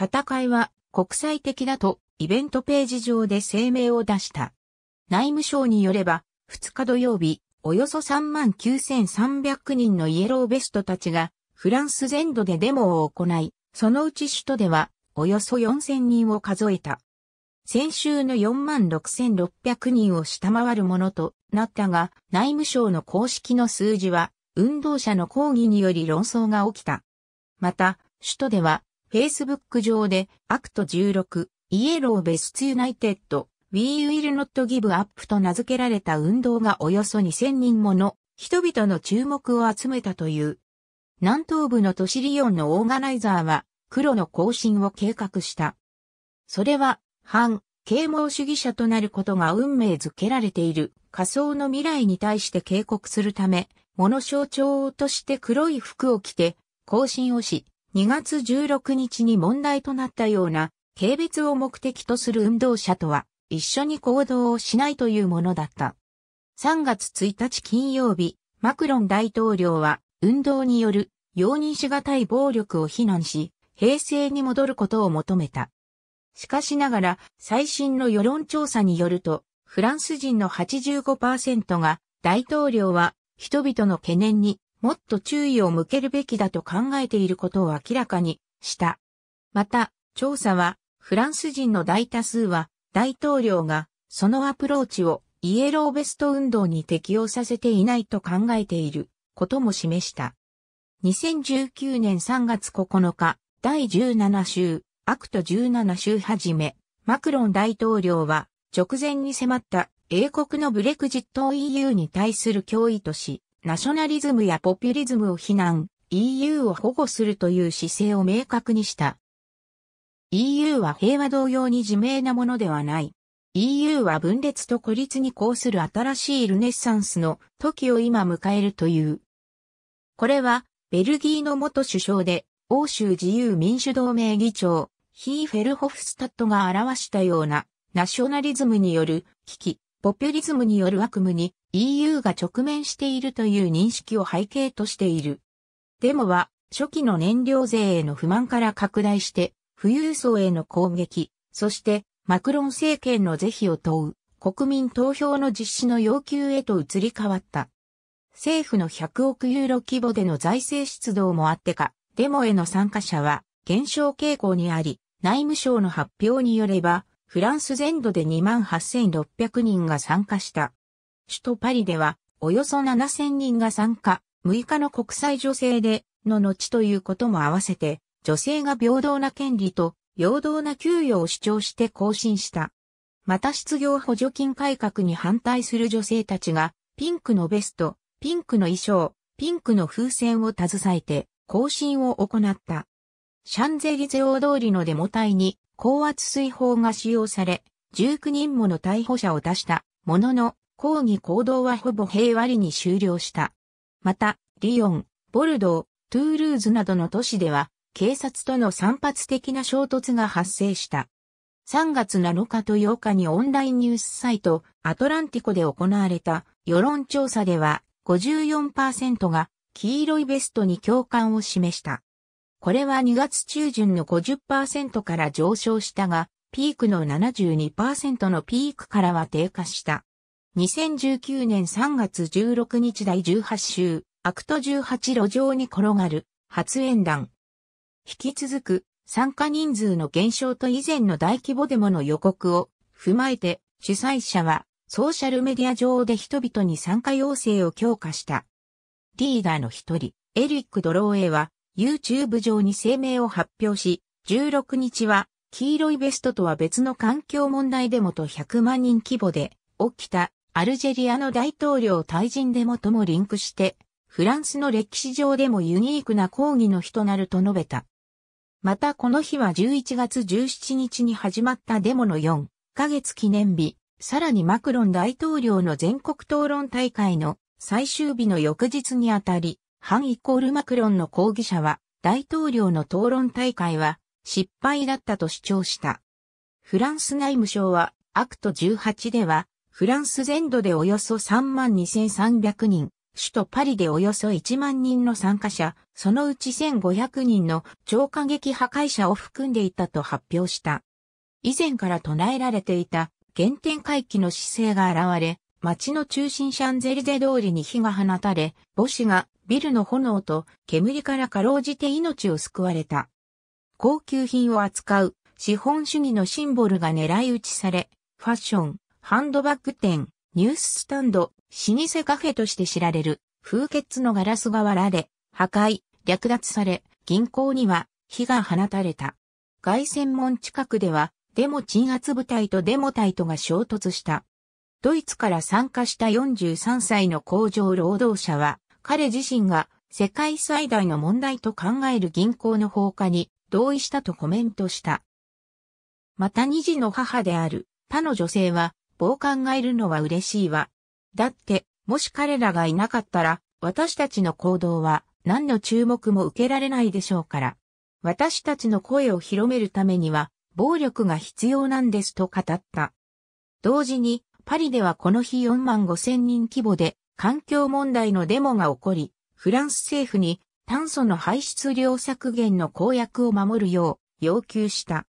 戦いは国際的だとイベントページ上で声明を出した。内務省によれば、2日土曜日、およそ39,300人のイエローベストたちがフランス全土でデモを行い、そのうち首都ではおよそ4000人を数えた。先週の46,600人を下回るものとなったが、内務省の公式の数字は運動者の抗議により論争が起きた。また、首都ではフェイスブック上で、アクト16、イエローベスツユナイテッド、We Will Not Give Up と名付けられた運動がおよそ2000人もの人々の注目を集めたという。南東部の都市リオンのオーガナイザーは黒の行進を計画した。それは反啓蒙主義者となることが運命づけられている仮想の未来に対して警告するため、物象徴として黒い服を着て更新をし、2月16日に問題となったような、軽蔑を目的とする運動者とは、一緒に行動をしないというものだった。3月1日金曜日、マクロン大統領は、運動による容認しがたい暴力を非難し、平成に戻ることを求めた。しかしながら、最新の世論調査によると、フランス人の85%が、大統領は人々の懸念にもっと注意を向けるべきだと考えていることを明らかにした。また、調査は、フランス人の大多数は、大統領が、そのアプローチを、イエローベスト運動に適用させていないと考えている、ことも示した。2019年3月9日、第17週、アクト17週はじめ、マクロン大統領は、直前に迫った英国のブレクジット EU に対する脅威とし、ナショナリズムやポピュリズムを非難、EU を保護するという姿勢を明確にした。EU は平和同様に自明なものではない。EU は分裂と孤立に抗する新しいルネッサンスの時を今迎えるという。これは、ベルギーの元首相で、欧州自由民主同盟議長、ヒーフェルホフスタットが表したような、ナショナリズムによる危機、ポピュリズムによる悪夢に EU が直面しているという認識を背景としている。デモは初期の燃料税への不満から拡大して富裕層への攻撃、そしてマクロン政権の是非を問う国民投票の実施の要求へと移り変わった。政府の100億ユーロ規模での財政出動もあってか、デモへの参加者は減少傾向にあり、内務省の発表によれば、フランス全土で28,600人が参加した。首都パリでは、およそ7,000人が参加、6日の国際女性で、の後ということも合わせて、女性が平等な権利と、平等な給与を主張して更新した。また失業補助金改革に反対する女性たちが、ピンクのベスト、ピンクの衣装、ピンクの風船を携えて、更新を行った。シャンゼリゼ大通りのデモ隊に高圧水砲が使用され、19人もの逮捕者を出したものの、抗議行動はほぼ平和に終了した。また、リヨン、ボルドー、トゥールーズなどの都市では、警察との散発的な衝突が発生した。3月7日と8日にオンラインニュースサイトアトランティコで行われた世論調査では54%が黄色いベストに共感を示した。これは2月中旬の50%から上昇したが、ピークの72%のピークからは低下した。2019年3月16日第18週、アクト18路上に転がる、発煙弾。引き続く、参加人数の減少と以前の大規模デモの予告を踏まえて、主催者は、ソーシャルメディア上で人々に参加要請を強化した。リーダーの一人、エリック・ドローエは、YouTube 上に声明を発表し、16日は、黄色いベストとは別の環境問題デモと100万人規模で起きたアルジェリアの大統領退陣デモともリンクして、フランスの歴史上でもユニークな抗議の日となると述べた。またこの日は11月17日に始まったデモの4ヶ月記念日、さらにマクロン大統領の全国討論大会の最終日の翌日にあたり、反イコールマクロンの抗議者は、大統領の討論大会は失敗だったと主張した。フランス内務省は、アクト18では、フランス全土でおよそ32,300人、首都パリでおよそ1万人の参加者、そのうち1500人の超過激破壊者を含んでいたと発表した。以前から唱えられていた原点回帰の姿勢が現れ、街の中心シャンゼリゼ通りに火が放たれ、母子がビルの炎と煙からかろうじて命を救われた。高級品を扱う資本主義のシンボルが狙い撃ちされ、ファッション、ハンドバッグ店、ニューススタンド、老舗カフェとして知られる、風穴のガラスが割られ、破壊、略奪され、銀行には火が放たれた。外線門近くでは、デモ鎮圧部隊とデモ隊とが衝突した。ドイツから参加した43歳の工場労働者は、彼自身が世界最大の問題と考える銀行の放火に同意したとコメントした。また二児の母である他の女性は、傍観がいるのは嬉しいわ。だって、もし彼らがいなかったら、私たちの行動は何の注目も受けられないでしょうから。私たちの声を広めるためには、暴力が必要なんですと語った。同時に、パリではこの日4万5千人規模で環境問題のデモが起こり、フランス政府に炭素の排出量削減の公約を守るよう要求した。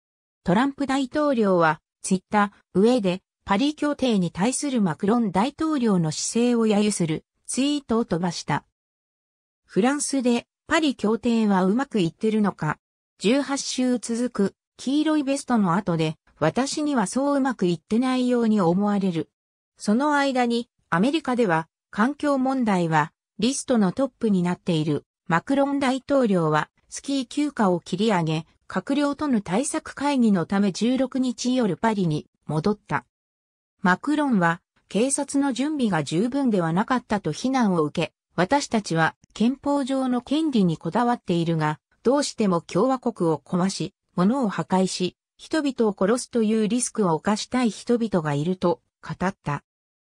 トランプ大統領はツイッター上でパリ協定に対するマクロン大統領の姿勢を揶揄するツイートを飛ばした。フランスでパリ協定はうまくいってるのか ?18 週続く黄色いベストの後で私にはそううまくいってないように思われる。その間にアメリカでは環境問題はリストのトップになっているマクロン大統領はスキー休暇を切り上げ、閣僚との対策会議のため16日夜パリに戻った。マクロンは警察の準備が十分ではなかったと非難を受け、私たちは憲法上の権利にこだわっているが、どうしても共和国を壊し、物を破壊し、人々を殺すというリスクを犯したい人々がいると語った。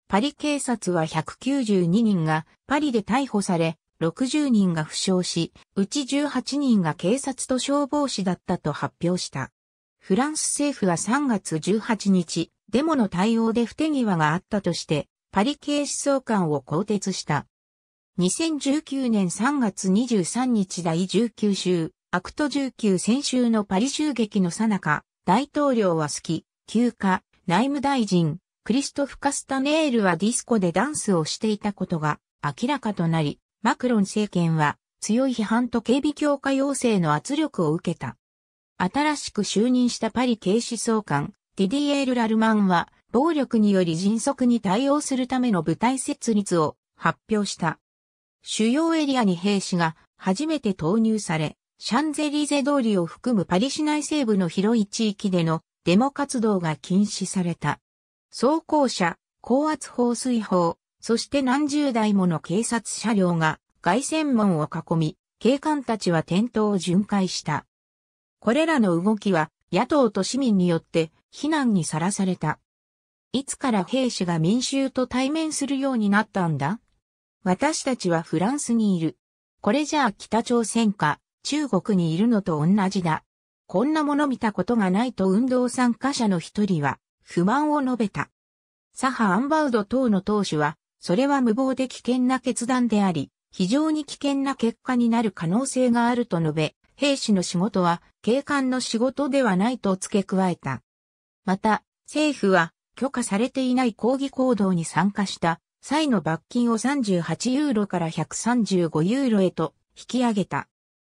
パリ警察は192人がパリで逮捕され、60人が負傷し、うち18人が警察と消防士だったと発表した。フランス政府は3月18日、デモの対応で不手際があったとして、パリ警視総監を更迭した。2019年3月23日第19週、アクト19先週のパリ襲撃の最中、大統領は好き、休暇、内務大臣、クリストフ・カスタネールはディスコでダンスをしていたことが明らかとなり、マクロン政権は強い批判と警備強化要請の圧力を受けた。新しく就任したパリ警視総監、ディディエール・ラルマンは、暴力により迅速に対応するための部隊設立を発表した。主要エリアに兵士が初めて投入され、シャンゼリゼ通りを含むパリ市内西部の広い地域でのデモ活動が禁止された。装甲車、高圧放水砲、そして何十台もの警察車両が外線門を囲み、警官たちは店頭を巡回した。これらの動きは野党と市民によって非難にさらされた。いつから兵士が民衆と対面するようになったんだ私たちはフランスにいる。これじゃあ北朝鮮か中国にいるのと同じだ。こんなもの見たことがないと運動参加者の一人は不満を述べた。左派アンバウド等の党首は、それは無謀で危険な決断であり、非常に危険な結果になる可能性があると述べ、兵士の仕事は警官の仕事ではないと付け加えた。また、政府は許可されていない抗議行動に参加した際の罰金を38ユーロから135ユーロへと引き上げた。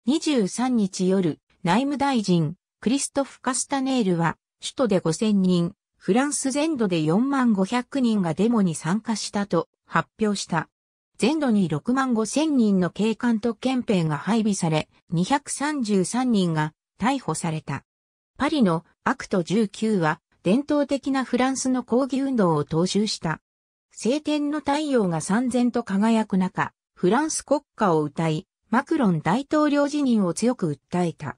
23日夜、内務大臣、クリストフ・カスタネールは、首都で5000人、フランス全土で4万500人がデモに参加したと発表した。全土に6万5千人の警官と憲兵が配備され、233人が逮捕された。パリのアクト19は伝統的なフランスの抗議運動を踏襲した。晴天の太陽が三千と輝く中、フランス国家を歌い、マクロン大統領辞任を強く訴えた。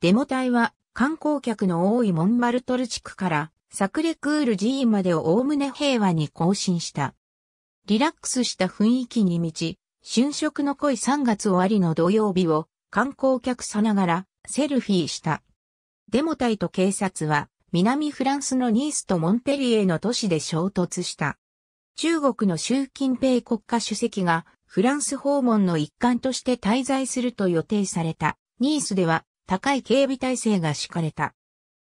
デモ隊は観光客の多いモンマルトル地区からサクレクール寺院までをおおむね平和に更新した。リラックスした雰囲気に満ち、春色の濃い3月終わりの土曜日を観光客さながらセルフィーした。デモ隊と警察は南フランスのニースとモンペリエの都市で衝突した。中国の習近平国家主席がフランス訪問の一環として滞在すると予定されたニースでは高い警備体制が敷かれた。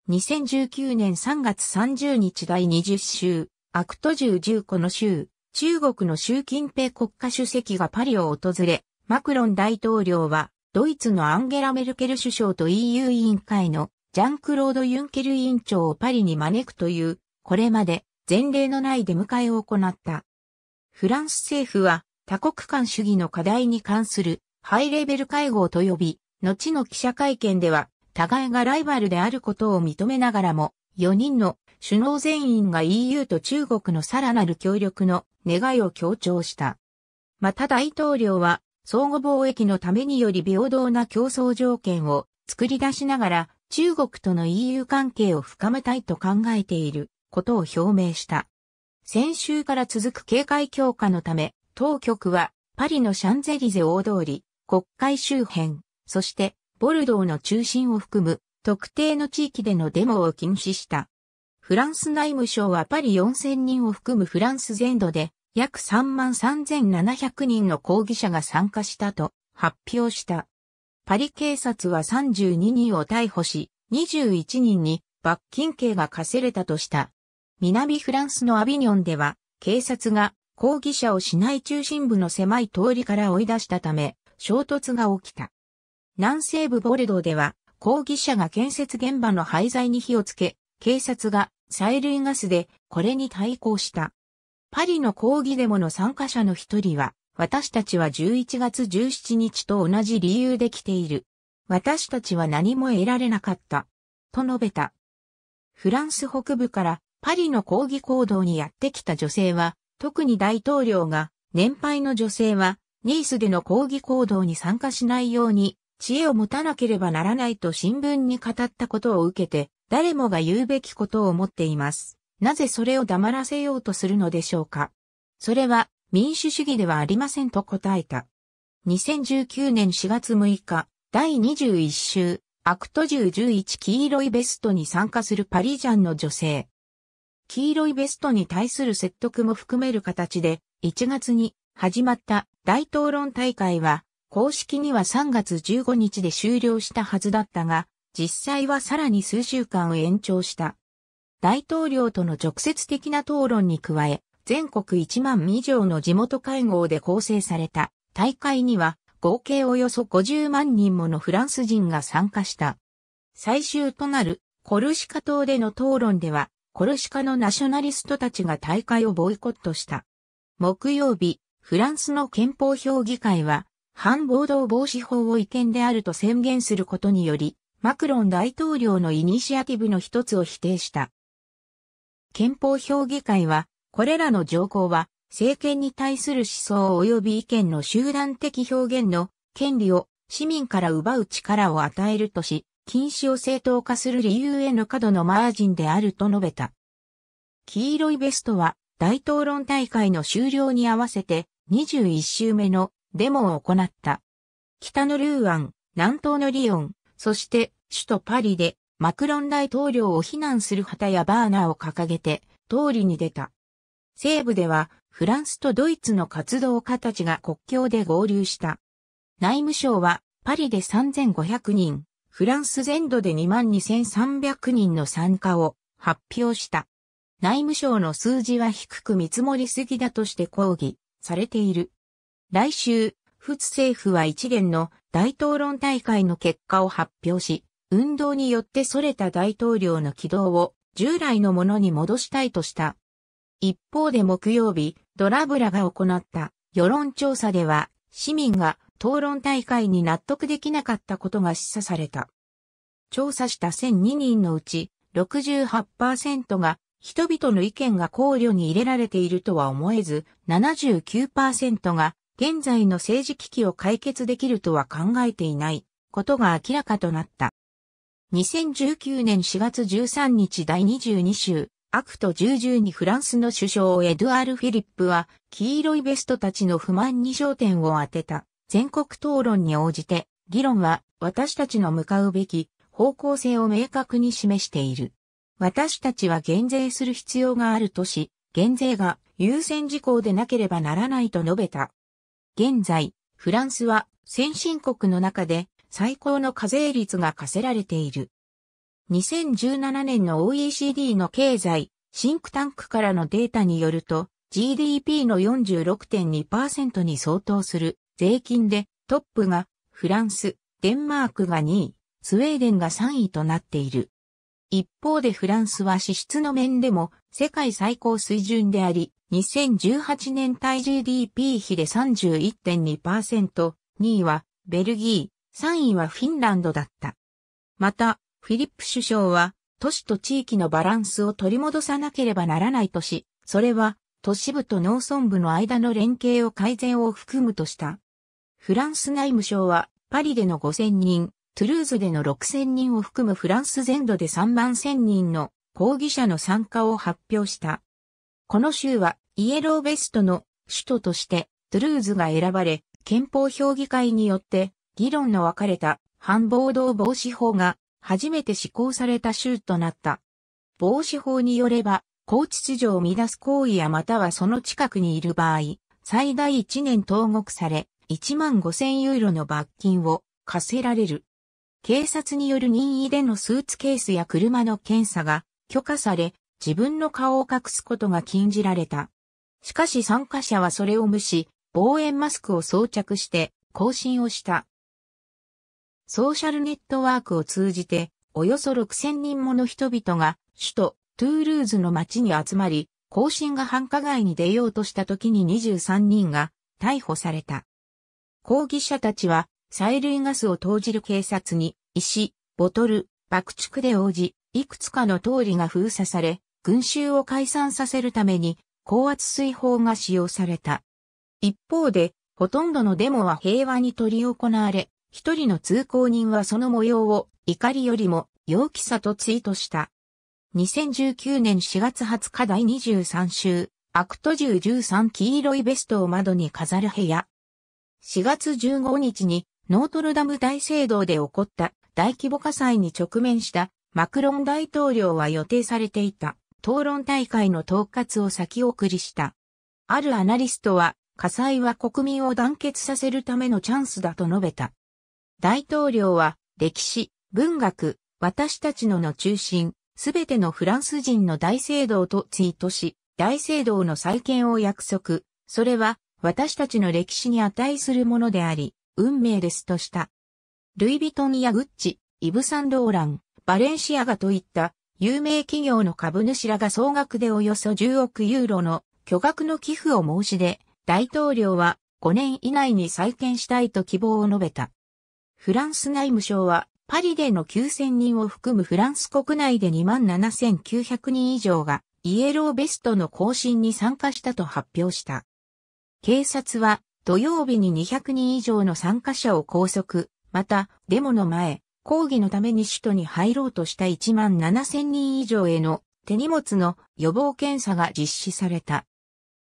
2019年3月30日第20週、アクト10 10個の週、中国の習近平国家主席がパリを訪れ、マクロン大統領は、ドイツのアンゲラ・メルケル首相と EU 委員会のジャンクロード・ユンケル委員長をパリに招くという、これまで前例のない出迎えを行った。フランス政府は多国間主義の課題に関するハイレベル会合と呼び、後の記者会見では、互いがライバルであることを認めながらも、4人の首脳全員が EU と中国のさらなる協力の願いを強調した。また大統領は、相互貿易のためにより平等な競争条件を作り出しながら、中国との EU 関係を深めたいと考えていることを表明した。先週から続く警戒強化のため、当局はパリのシャンゼリゼ大通り、国会周辺、そして、ボルドーの中心を含む特定の地域でのデモを禁止した。フランス内務省はパリ4000人を含むフランス全土で約33,700万人の抗議者が参加したと発表した。パリ警察は32人を逮捕し、21人に罰金刑が課せれたとした。南フランスのアビニョンでは、警察が抗議者を市内中心部の狭い通りから追い出したため、衝突が起きた。南西部ボルドーでは、抗議者が建設現場の廃材に火をつけ、警察が催涙ガスでこれに対抗した。パリの抗議デモの参加者の一人は、私たちは11月17日と同じ理由で来ている。私たちは何も得られなかった。と述べた。フランス北部からパリの抗議行動にやってきた女性は、特に大統領が年配の女性はニースでの抗議行動に参加しないように知恵を持たなければならないと新聞に語ったことを受けて、誰もが言うべきことを思っています。なぜそれを黙らせようとするのでしょうか。それは民主主義ではありませんと答えた。2019年4月6日、第21週、アクト1011黄色いベストに参加するパリジャンの女性。黄色いベストに対する説得も含める形で、1月に始まった大討論大会は、公式には3月15日で終了したはずだったが、実際はさらに数週間延長した。大統領との直接的な討論に加え、全国1万以上の地元会合で構成された大会には合計およそ50万人ものフランス人が参加した。最終となるコルシカ島での討論では、コルシカのナショナリストたちが大会をボイコットした。木曜日、フランスの憲法評議会は、反暴動防止法を違憲であると宣言することにより、マクロン大統領のイニシアティブの一つを否定した。憲法評議会は、これらの条項は、政権に対する思想及び意見の集団的表現の権利を市民から奪う力を与えるとし、禁止を正当化する理由への過度のマージンであると述べた。黄色いベストは大統論大会の終了に合わせて21週目のデモを行った。北のルーアン、南東のリヨン、そして首都パリでマクロン大統領を非難する旗やバーナーを掲げて通りに出た。西部ではフランスとドイツの活動家たちが国境で合流した。内務省はパリで3500人、フランス全土で22300人の参加を発表した。内務省の数字は低く見積もりすぎだとして抗議されている。来週、仏政府は一連の大討論大会の結果を発表し、運動によって逸れた大統領の軌道を従来のものに戻したいとした。一方で木曜日、ドラブラが行った世論調査では、市民が討論大会に納得できなかったことが示唆された。調査した1002人のうち68%が人々の意見が考慮に入れられているとは思えず、79%が現在の政治危機を解決できるとは考えていないことが明らかとなった。2019年4月13日第22週、アクト1 0にフランスの首相エドゥアール・フィリップは、黄色いベストたちの不満に焦点を当てた全国討論に応じて、議論は私たちの向かうべき方向性を明確に示している。私たちは減税する必要があるとし、減税が優先事項でなければならないと述べた。現在、フランスは先進国の中で最高の課税率が課せられている。2017年の OECD の経済、シンクタンクからのデータによると、GDP の46.2%に相当する税金でトップがフランス、デンマークが2位、スウェーデンが3位となっている。一方でフランスは支出の面でも世界最高水準であり、2018年対 GDP 比で31.2%、2位はベルギー、3位はフィンランドだった。また、フィリップ首相は、都市と地域のバランスを取り戻さなければならないとし、それは、都市部と農村部の間の連携を改善を含むとした。フランス内務省は、パリでの5000人、トゥルーズでの6000人を含むフランス全土で3万1000人の抗議者の参加を発表した。この州はイエローベストの首都としてトゥルーズが選ばれ、憲法評議会によって議論の分かれた反暴動防止法が初めて施行された州となった。防止法によれば、公秩序を乱す行為やまたはその近くにいる場合、最大1年投獄され、1万5000ユーロの罰金を課せられる。警察による任意でのスーツケースや車の検査が許可され、自分の顔を隠すことが禁じられた。しかし参加者はそれを無視、望遠マスクを装着して更新をした。ソーシャルネットワークを通じて、およそ6000人もの人々が首都トゥールーズの街に集まり、更新が繁華街に出ようとした時に23人が逮捕された。抗議者たちは催涙ガスを投じる警察に石、ボトル、爆竹で応じ、いくつかの通りが封鎖され、群衆を解散させるために高圧水砲が使用された。一方で、ほとんどのデモは平和に取り行われ、一人の通行人はその模様を怒りよりも陽気さとツイートした。2019年4月20日第23週、アクト10 13黄色いベストを窓に飾る部屋。4月15日にノートルダム大聖堂で起こった大規模火災に直面したマクロン大統領は予定されていた。討論大会の統括を先送りした。あるアナリストは、火災は国民を団結させるためのチャンスだと述べた。大統領は、歴史、文学、私たちのの中心、すべてのフランス人の大聖堂とツイートし、大聖堂の再建を約束、それは私たちの歴史に値するものであり、運命ですとした。ルイ・ヴィトンやグッチ、イブ・サンローラン、バレンシアガといった有名企業の株主らが総額でおよそ10億ユーロの巨額の寄付を申し出、大統領は5年以内に再建したいと希望を述べた。フランス内務省はパリでの9000人を含むフランス国内で27,900人以上がイエローベストの更新に参加したと発表した。警察は土曜日に200人以上の参加者を拘束、またデモの前、抗議のために首都に入ろうとした1万7000人以上への手荷物の予防検査が実施された。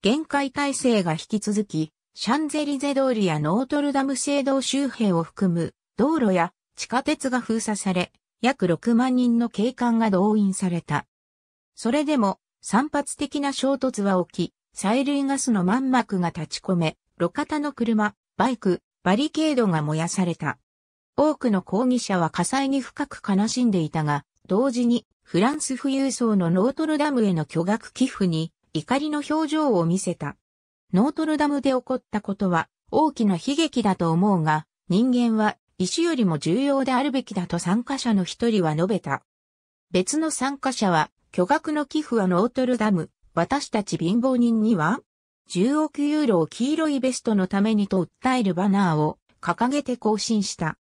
限界体制が引き続き、シャンゼリゼ通りやノートルダム聖堂周辺を含む道路や地下鉄が封鎖され、約6万人の警官が動員された。それでも散発的な衝突は起き、催涙ガスの満幕が立ち込め、路肩の車、バイク、バリケードが燃やされた。多くの抗議者は火災に深く悲しんでいたが、同時にフランス富裕層のノートルダムへの巨額寄付に怒りの表情を見せた。ノートルダムで起こったことは大きな悲劇だと思うが、人間は石よりも重要であるべきだと参加者の一人は述べた。別の参加者は、巨額の寄付はノートルダム、私たち貧乏人には、10億ユーロを黄色いベストのためにと訴えるバナーを掲げて更新した。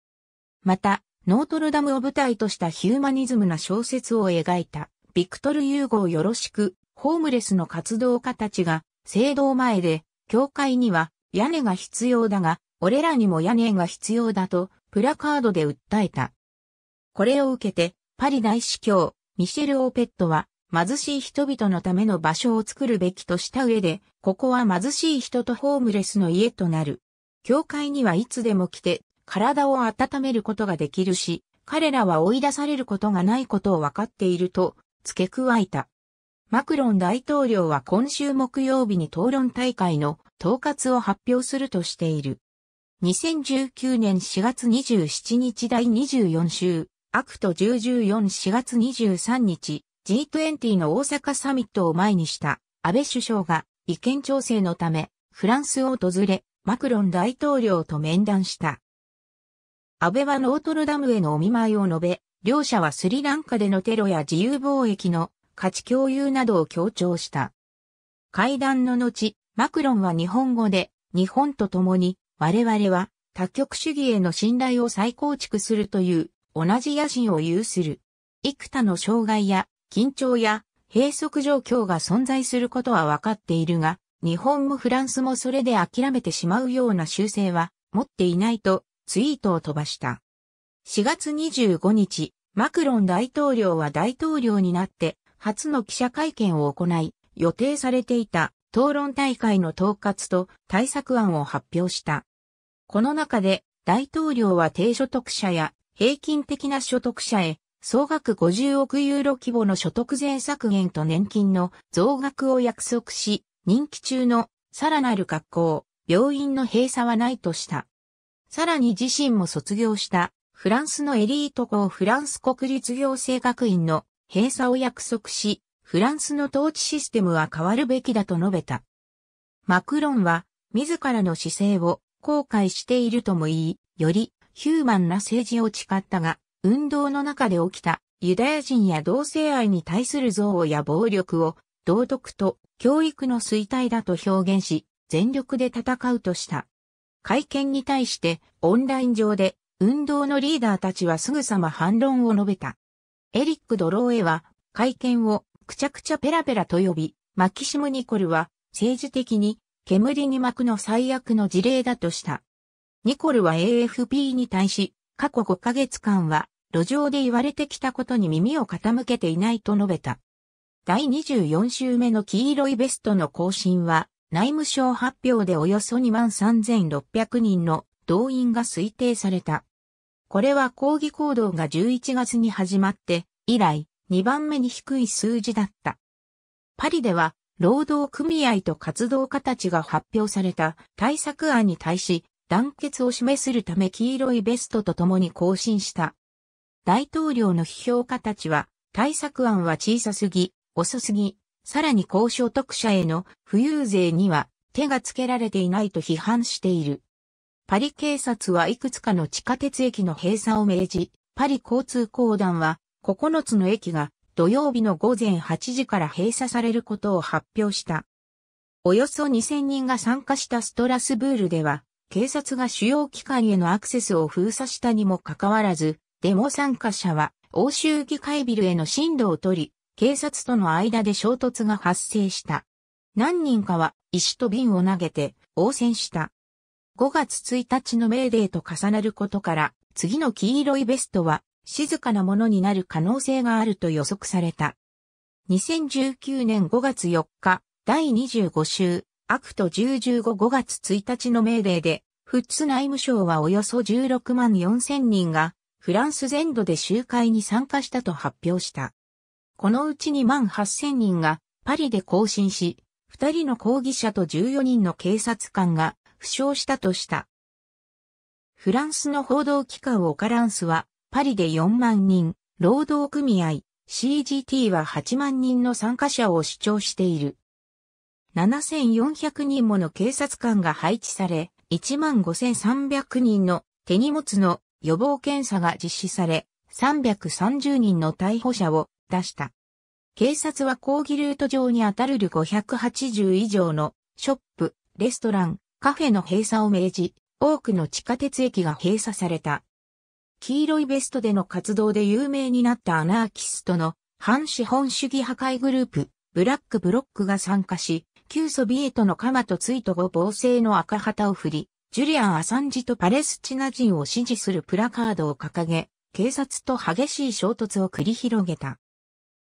また、ノートルダムを舞台としたヒューマニズムな小説を描いた、ビクトル・ユーゴをよろしく、ホームレスの活動家たちが、聖堂前で、教会には屋根が必要だが、俺らにも屋根が必要だと、プラカードで訴えた。これを受けて、パリ大司教、ミシェル・オーペットは、貧しい人々のための場所を作るべきとした上で、ここは貧しい人とホームレスの家となる。教会にはいつでも来て体を温めることができるし、彼らは追い出されることがないことを分かっていると付け加えた。マクロン大統領は今週木曜日に討論大会の統括を発表するとしている。2019年4月27日第24週、アクト10144月23日、G20 の大阪サミットを前にした安倍首相が意見調整のためフランスを訪れマクロン大統領と面談した。安倍はノートルダムへのお見舞いを述べ、両者はスリランカでのテロや自由貿易の価値共有などを強調した。会談の後、マクロンは日本語で、日本と共に、我々は多極主義への信頼を再構築するという同じ野心を有する。幾多の障害や緊張や閉塞状況が存在することは分かっているが、日本もフランスもそれで諦めてしまうような習性は持っていないとツイートを飛ばした。4月25日、マクロン大統領は大統領になって初の記者会見を行い、予定されていた討論大会の統括と対策案を発表した。この中で大統領は低所得者や平均的な所得者へ総額50億ユーロ規模の所得税削減と年金の増額を約束し、任期中のさらなる学校、病院の閉鎖はないとした。さらに自身も卒業したフランスのエリート校フランス国立行政学院の閉鎖を約束し、フランスの統治システムは変わるべきだと述べた。マクロンは自らの姿勢を後悔しているとも言い、よりヒューマンな政治を誓ったが、運動の中で起きたユダヤ人や同性愛に対する憎悪や暴力を道徳と教育の衰退だと表現し、全力で戦うとした。会見に対してオンライン上で運動のリーダーたちはすぐさま反論を述べた。エリック・ドローエは会見をくちゃくちゃペラペラと呼び、マキシム・ニコルは政治的に煙に巻くの最悪の事例だとした。ニコルは AFP に対し、過去5ヶ月間は路上で言われてきたことに耳を傾けていないと述べた。第24週目の黄色いベストの更新は、内務省発表でおよそ23,600人の動員が推定された。これは抗議行動が11月に始まって以来2番目に低い数字だった。パリでは労働組合と活動家たちが発表された対策案に対し団結を示するため黄色いベストと共に更新した。大統領の批評家たちは対策案は小さすぎ、遅すぎ、さらに高所得者への富裕税には手がつけられていないと批判している。パリ警察はいくつかの地下鉄駅の閉鎖を命じ、パリ交通公団は9つの駅が土曜日の午前8時から閉鎖されることを発表した。およそ2000人が参加したストラスブールでは、警察が主要機関へのアクセスを封鎖したにもかかわらず、デモ参加者は欧州議会ビルへの進路を取り、警察との間で衝突が発生した。何人かは石と瓶を投げて応戦した。5月1日の命令と重なることから、次の黄色いベストは静かなものになる可能性があると予測された。2019年5月4日、第25週、アクト1015 5月1日の命令で、フッツ内務省はおよそ16万4千人が、フランス全土で集会に参加したと発表した。このうち2万8000人がパリで行進し、2人の抗議者と14人の警察官が負傷したとした。フランスの報道機関オカランスは、パリで4万人、労働組合 CGT は8万人の参加者を主張している。7400人もの警察官が配置され、15300人の手荷物の予防検査が実施され、330人の逮捕者を出した。警察は抗議ルート上に当たるる580以上のショップ、レストラン、カフェの閉鎖を命じ、多くの地下鉄駅が閉鎖された。黄色いベストでの活動で有名になったアナーキストの反資本主義破壊グループ、ブラックブロックが参加し、旧ソビエトのカマとツイト後防制の赤旗を振り、ジュリアン・アサンジとパレスチナ人を支持するプラカードを掲げ、警察と激しい衝突を繰り広げた。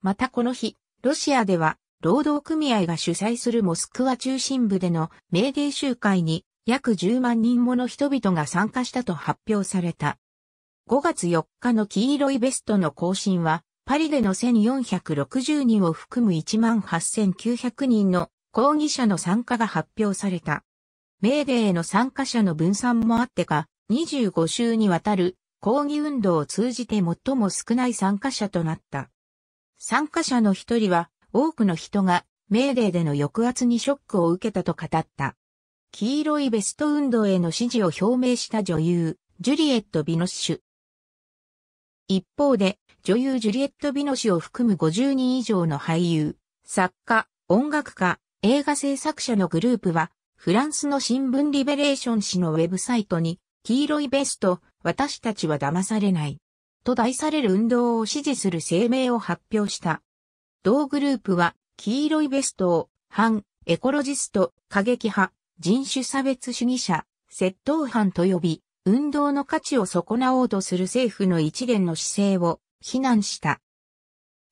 またこの日、ロシアでは、労働組合が主催するモスクワ中心部でのメーデー集会に約10万人もの人々が参加したと発表された。5月4日の黄色いベストの更新は、パリでの1460人を含む18900人の抗議者の参加が発表された。メーデーへの参加者の分散もあってか、25週にわたる抗議運動を通じて最も少ない参加者となった。参加者の一人は、多くの人が、メーデーでの抑圧にショックを受けたと語った。黄色いベスト運動への支持を表明した女優、ジュリエット・ビノッシュ。一方で、女優ジュリエット・ビノシュを含む50人以上の俳優、作家、音楽家、映画制作者のグループは、フランスの新聞リベレーション誌のウェブサイトに、黄色いベスト、私たちは騙されない。と題される運動を支持する声明を発表した。同グループは、黄色いベストを、反、エコロジスト、過激派、人種差別主義者、窃盗犯と呼び、運動の価値を損なおうとする政府の一連の姿勢を非難した。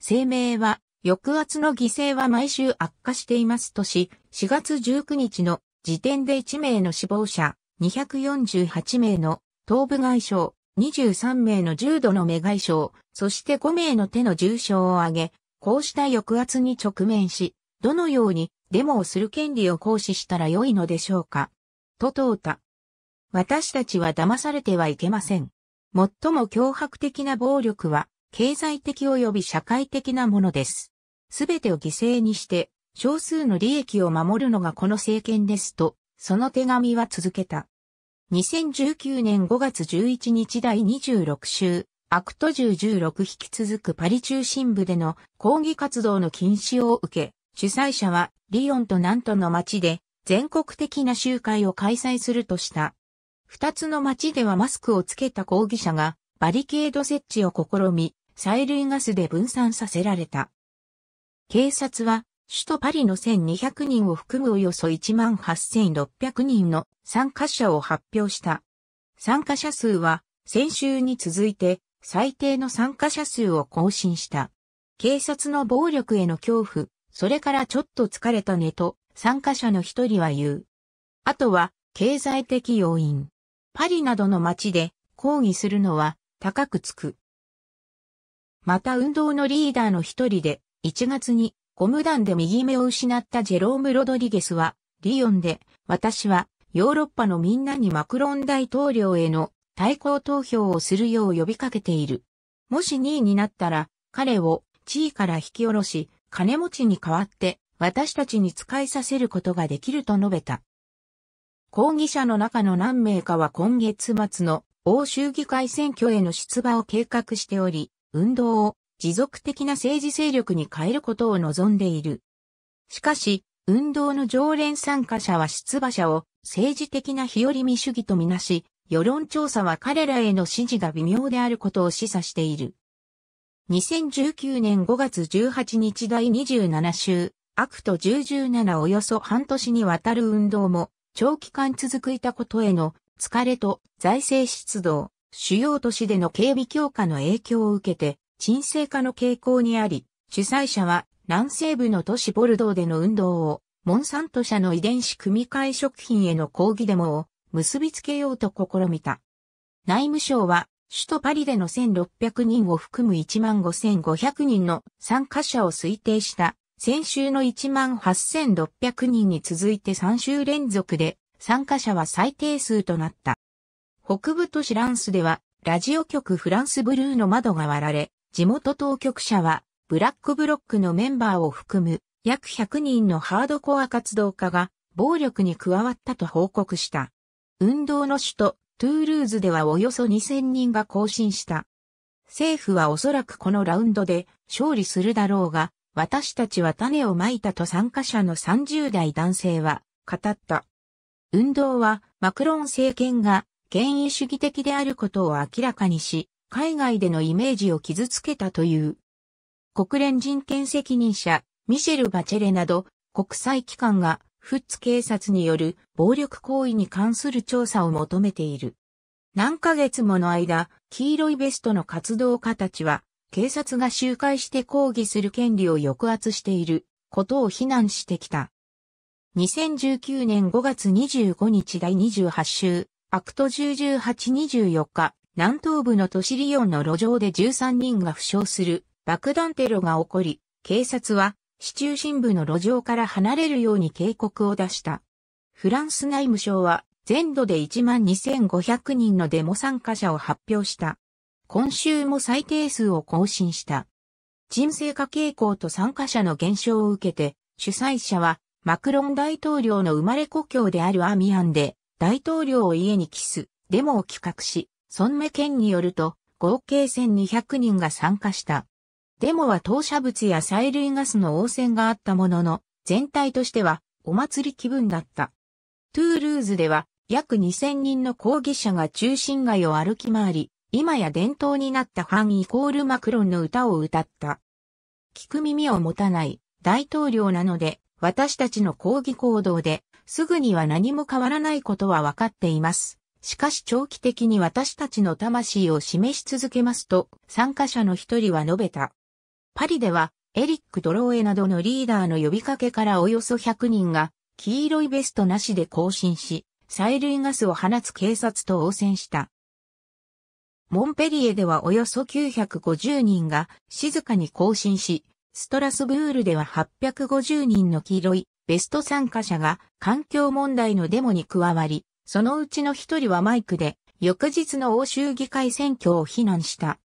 声明は、抑圧の犠牲は毎週悪化していますとし、4月19日の時点で1名の死亡者、248名の東部外省。23名の重度の目外傷、そして5名の手の重傷を挙げ、こうした抑圧に直面し、どのようにデモをする権利を行使したら良いのでしょうか。と問うた。私たちは騙されてはいけません。最も脅迫的な暴力は、経済的及び社会的なものです。すべてを犠牲にして、少数の利益を守るのがこの政権ですと、その手紙は続けた。2019年5月11日第26週、アクト1016引き続くパリ中心部での抗議活動の禁止を受け、主催者はリヨンとナントの街で全国的な集会を開催するとした。二つの街ではマスクをつけた抗議者がバリケード設置を試み、催涙ガスで分散させられた。警察は首都パリの1200人を含むおよそ18600人の参加者を発表した。参加者数は先週に続いて最低の参加者数を更新した。警察の暴力への恐怖、それからちょっと疲れたねと参加者の一人は言う。あとは経済的要因。パリなどの街で抗議するのは高くつく。また運動のリーダーの一人で1月にゴム弾で右目を失ったジェローム・ロドリゲスは、リヨンで、私はヨーロッパのみんなにマクロン大統領への対抗投票をするよう呼びかけている。もし2位になったら、彼を地位から引き下ろし、金持ちに代わって私たちに使いさせることができると述べた。抗議者の中の何名かは今月末の欧州議会選挙への出馬を計画しており、運動を持続的な政治勢力に変えることを望んでいる。しかし、運動の常連参加者は出馬者を政治的な日和見主義とみなし、世論調査は彼らへの支持が微妙であることを示唆している。2019年5月18日第27週、アクト1 1 7およそ半年にわたる運動も、長期間続くいたことへの疲れと財政出動、主要都市での警備強化の影響を受けて、沈静化の傾向にあり、主催者は南西部の都市ボルドーでの運動を、モンサント社の遺伝子組み換え食品への抗議デモを結びつけようと試みた。内務省は、首都パリでの1600人を含む15500人の参加者を推定した先週の18600人に続いて3週連続で参加者は最低数となった。北部都市ランスではラジオ局フランスブルーの窓が割られ、地元当局者は、ブラックブロックのメンバーを含む約100人のハードコア活動家が暴力に加わったと報告した。運動の首都トゥールーズではおよそ2000人が行進した。政府はおそらくこのラウンドで勝利するだろうが、私たちは種をまいたと参加者の30代男性は語った。運動はマクロン政権が権威主義的であることを明らかにし、海外でのイメージを傷つけたという。国連人権責任者、ミシェル・バチェレなど、国際機関が、フッツ警察による暴力行為に関する調査を求めている。何ヶ月もの間、黄色いベストの活動家たちは、警察が集会して抗議する権利を抑圧していることを非難してきた。2019年5月25日第28週、アクト101824日、南東部の都市リヨンの路上で13人が負傷する爆弾テロが起こり、警察は市中心部の路上から離れるように警告を出した。フランス内務省は全土で12,500人のデモ参加者を発表した。今週も最低数を更新した。沈静化傾向と参加者の減少を受けて、主催者はマクロン大統領の生まれ故郷であるアミアンで大統領を家にキス、デモを企画し、孫目県によると、合計1200人が参加した。デモは投射物や催涙ガスの応戦があったものの、全体としてはお祭り気分だった。トゥールーズでは約2000人の抗議者が中心街を歩き回り、今や伝統になったファンイコールマクロンの歌を歌った。聞く耳を持たない大統領なので、私たちの抗議行動ですぐには何も変わらないことは分かっています。しかし長期的に私たちの魂を示し続けますと参加者の一人は述べた。パリではエリック・ドローエなどのリーダーの呼びかけからおよそ100人が黄色いベストなしで行進し、催涙ガスを放つ警察と応戦した。モンペリエではおよそ950人が静かに行進し、ストラスブールでは850人の黄色いベスト参加者が環境問題のデモに加わり、そのうちの一人はマイクで、翌日の欧州議会選挙を非難した。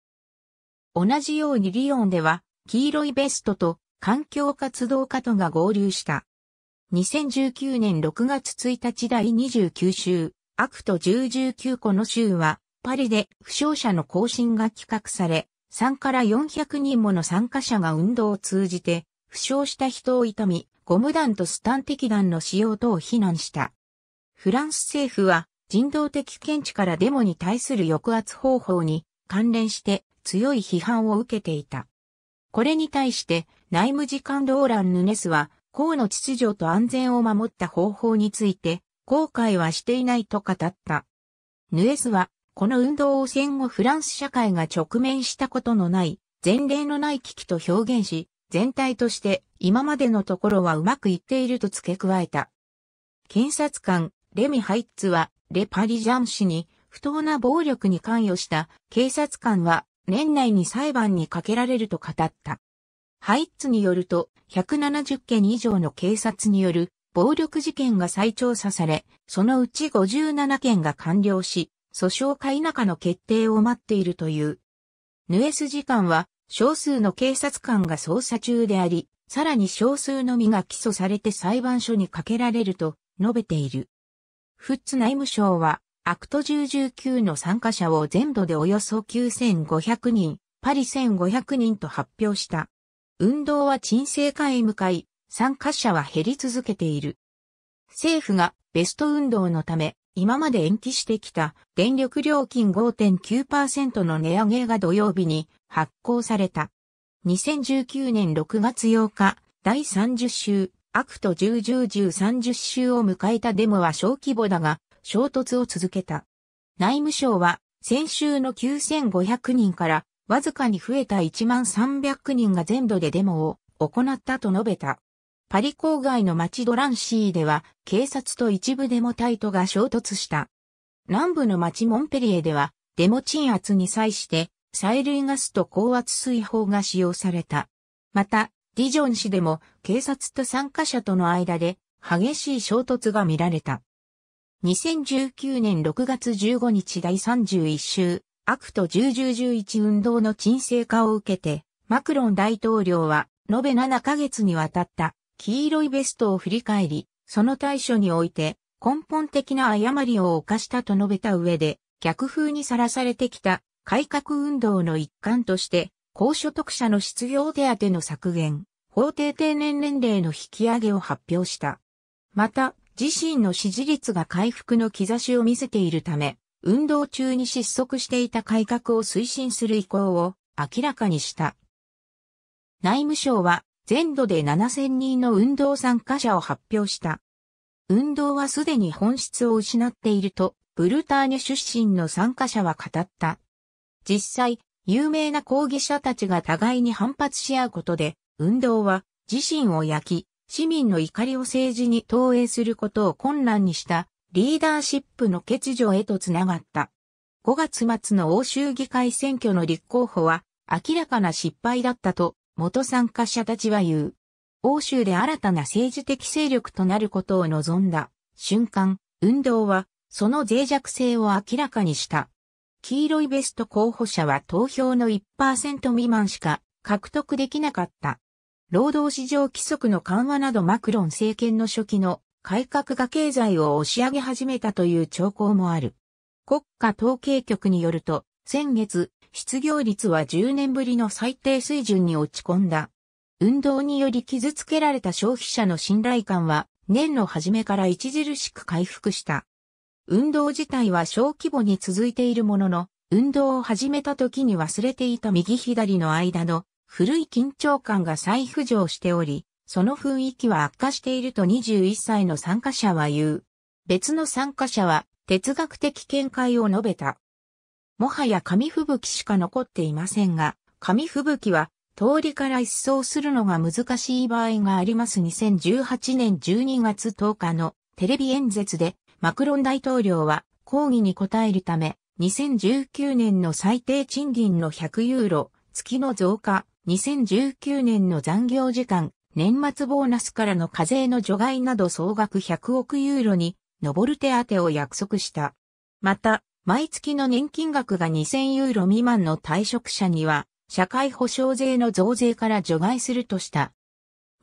同じようにリヨンでは、黄色いベストと環境活動家とが合流した。2019年6月1日第29週、アクト1 1 9個の州は、パリで負傷者の行進が企画され、3から400人もの参加者が運動を通じて、負傷した人を痛み、ゴム弾とスタンテキ弾の使用等を非難した。フランス政府は人道的見地からデモに対する抑圧方法に関連して強い批判を受けていた。これに対して内務次官ローラン・ヌネスは公の秩序と安全を守った方法について後悔はしていないと語った。ヌエスはこの運動を戦後フランス社会が直面したことのない前例のない危機と表現し全体として今までのところはうまくいっていると付け加えた。検察官、レミ・ハイッツは、レ・パリジャン氏に、不当な暴力に関与した警察官は年内に裁判にかけられると語った。ハイッツによると、170件以上の警察による暴力事件が再調査され、そのうち57件が完了し、訴訟か否かの決定を待っているという。ヌエス時間は少数の警察官が捜査中であり、さらに少数のみが起訴されて裁判所にかけられると述べている。フッツ内務省は、アクト1019の参加者を全土でおよそ9500人、パリ1500人と発表した。運動は沈静化へ向かい、参加者は減り続けている。政府がベスト運動のため、今まで延期してきた電力料金5.9%の値上げが土曜日に発行された。2019年6月8日、第30週、アクト101030を迎えたデモは小規模だが、衝突を続けた。内務省は、先週の9500人からわずかに増えた1万300人が全土でデモを行ったと述べた。パリ郊外の町ドランシーでは警察と一部デモ隊とが衝突した。南部の町モンペリエではデモ鎮圧に際して催涙ガスと高圧水砲が使用された。また、ディジョン市でも警察と参加者との間で激しい衝突が見られた。2019年6月15日第31週、アクト1011運動の沈静化を受けて、マクロン大統領は、延べ7ヶ月にわたった黄色いベストを振り返り、その対処において根本的な誤りを犯したと述べた上で、逆風にさらされてきた改革運動の一環として、高所得者の失業手当の削減、法定定年年齢の引き上げを発表した。また、自身の支持率が回復の兆しを見せているため、運動中に失速していた改革を推進する意向を明らかにした。内務省は全土で7000人の運動参加者を発表した。運動はすでに本質を失っていると、ブルターニュ出身の参加者は語った。実際、有名な抗議者たちが互いに反発し合うことで、運動は自身を焼き、市民の怒りを政治に投影することを困難にしたリーダーシップの欠如へとつながった。5月末の欧州議会選挙の立候補は明らかな失敗だったと元参加者たちは言う。欧州で新たな政治的勢力となることを望んだ瞬間、運動はその脆弱性を明らかにした。黄色いベスト候補者は投票の1%未満しか獲得できなかった。労働市場規則の緩和などマクロン政権の初期の改革が経済を押し上げ始めたという兆候もある。国家統計局によると、先月、失業率は10年ぶりの最低水準に落ち込んだ。運動により傷つけられた消費者の信頼感は年の初めから著しく回復した。運動自体は小規模に続いているものの、運動を始めた時に忘れていた右左の間の古い緊張感が再浮上しており、その雰囲気は悪化していると21歳の参加者は言う。別の参加者は哲学的見解を述べた。もはや紙吹雪しか残っていませんが、紙吹雪は通りから一掃するのが難しい場合があります2018年12月10日のテレビ演説でマクロン大統領は抗議に応えるため2019年の最低賃金の100ユーロ月の増加2019年の残業時間、年末ボーナスからの課税の除外など総額100億ユーロに上る手当を約束した。また、毎月の年金額が2000ユーロ未満の退職者には、社会保障税の増税から除外するとした。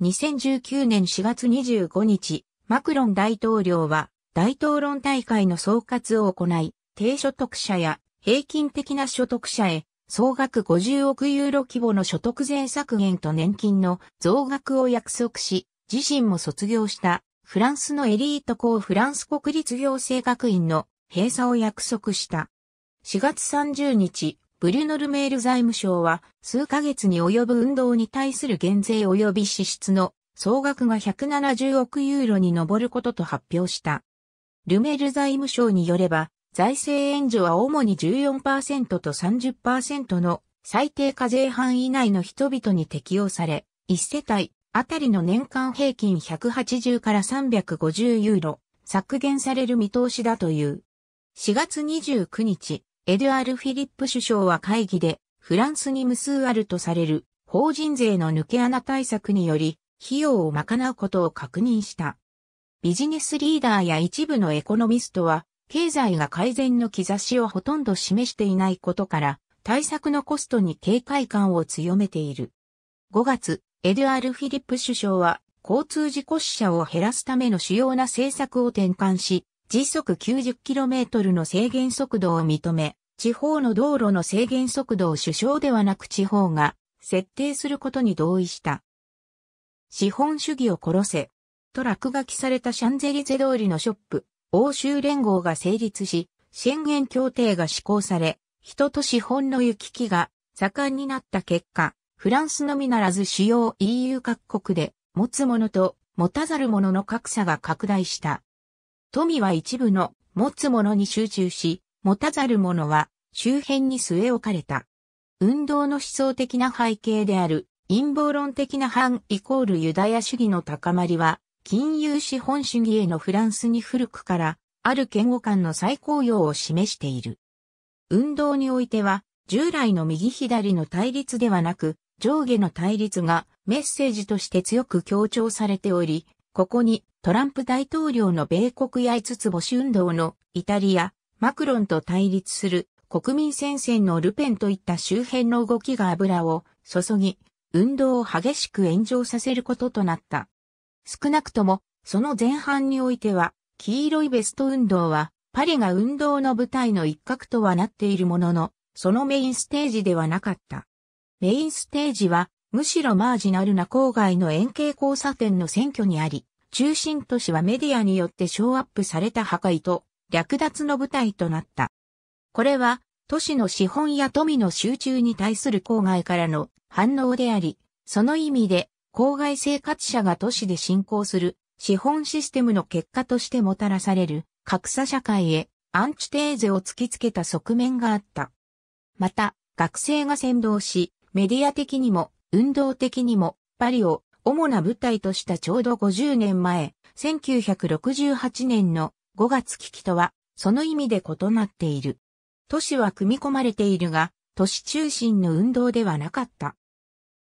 2019年4月25日、マクロン大統領は大統領大会の総括を行い、低所得者や平均的な所得者へ総額50億ユーロ規模の所得税削減と年金の増額を約束し、自身も卒業したフランスのエリート校フランス国立行政学院の閉鎖を約束した。4月30日、ブリュノルメール財務省は数ヶ月に及ぶ運動に対する減税及び支出の総額が170億ユーロに上ることと発表した。ルメール財務省によれば、財政援助は主に14%と30%の最低課税範囲内の人々に適用され、1世帯あたりの年間平均180から350ユーロ削減される見通しだという。4月29日、エドゥアル・フィリップ首相は会議で、フランスに無数あるとされる法人税の抜け穴対策により、費用を賄うことを確認した。ビジネスリーダーや一部のエコノミストは、経済が改善の兆しをほとんど示していないことから、対策のコストに警戒感を強めている。5月、エドゥアール・フィリップ首相は、交通事故死者を減らすための主要な政策を転換し、時速 90km の制限速度を認め、地方の道路の制限速度を首相ではなく地方が設定することに同意した。資本主義を殺せ。と落書きされたシャンゼリゼ通りのショップ、欧州連合が成立し、宣言協定が施行され、人と資本の行き来が盛んになった結果、フランスのみならず主要 EU 各国で持つ者と持たざる者の格差が拡大した。富は一部の持つ者に集中し、持たざる者は周辺に据え置かれた。運動の思想的な背景である陰謀論的な反イコールユダヤ主義の高まりは金融資本主義へのフランスに古くからある嫌悪感の再高用を示している。運動においては、従来の右左の対立ではなく、上下の対立がメッセージとして強く強調されており、ここにトランプ大統領の米国や5つ星運動のイタリア、マクロンと対立する国民戦線のルペンといった周辺の動きが油を注ぎ、運動を激しく炎上させることとなった。少なくとも、その前半においては、黄色いベスト運動は、パリが運動の舞台の一角とはなっているものの、そのメインステージではなかった。メインステージは、むしろマージナルな郊外の円形交差点の選挙にあり、中心都市はメディアによってショーアップされた破壊と略奪の舞台となった。これは、都市の資本や富の集中に対する郊外からの反応であり、その意味で郊外生活者が都市で進行する資本システムの結果としてもたらされる格差社会へアンチテーゼを突きつけた側面があった。また、学生が先導し、メディア的にも運動的にもパリを主な舞台としたちょうど50年前、1968年の5月危機とは、その意味で異なっている。都市は組み込まれているが、都市中心の運動ではなかった。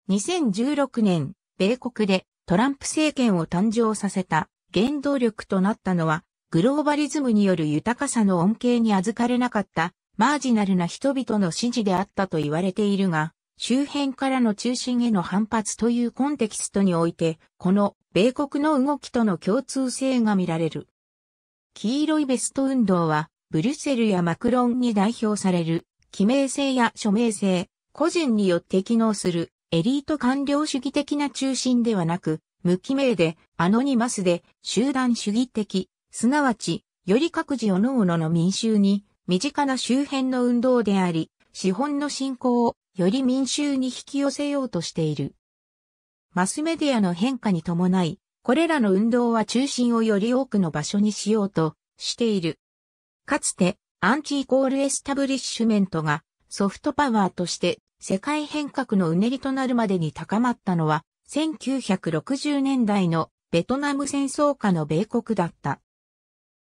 2016年、米国でトランプ政権を誕生させた原動力となったのは、グローバリズムによる豊かさの恩恵に預かれなかったマージナルな人々の支持であったと言われているが、周辺からの中心への反発というコンテキストにおいて、この米国の動きとの共通性が見られる。黄色いベスト運動は、ブリュッセルやマクロンに代表される、記名性や署名性、個人によって機能するエリート官僚主義的な中心ではなく、無記名で、アノニマスで、集団主義的、すなわち、より各自各々の民衆に、身近な周辺の運動であり、資本の振興をより民衆に引き寄せようとしている。マスメディアの変化に伴い、これらの運動は中心をより多くの場所にしようとしている。かつて、アンチイコールエスタブリッシュメントがソフトパワーとして世界変革のうねりとなるまでに高まったのは、1960年代のベトナム戦争下の米国だった。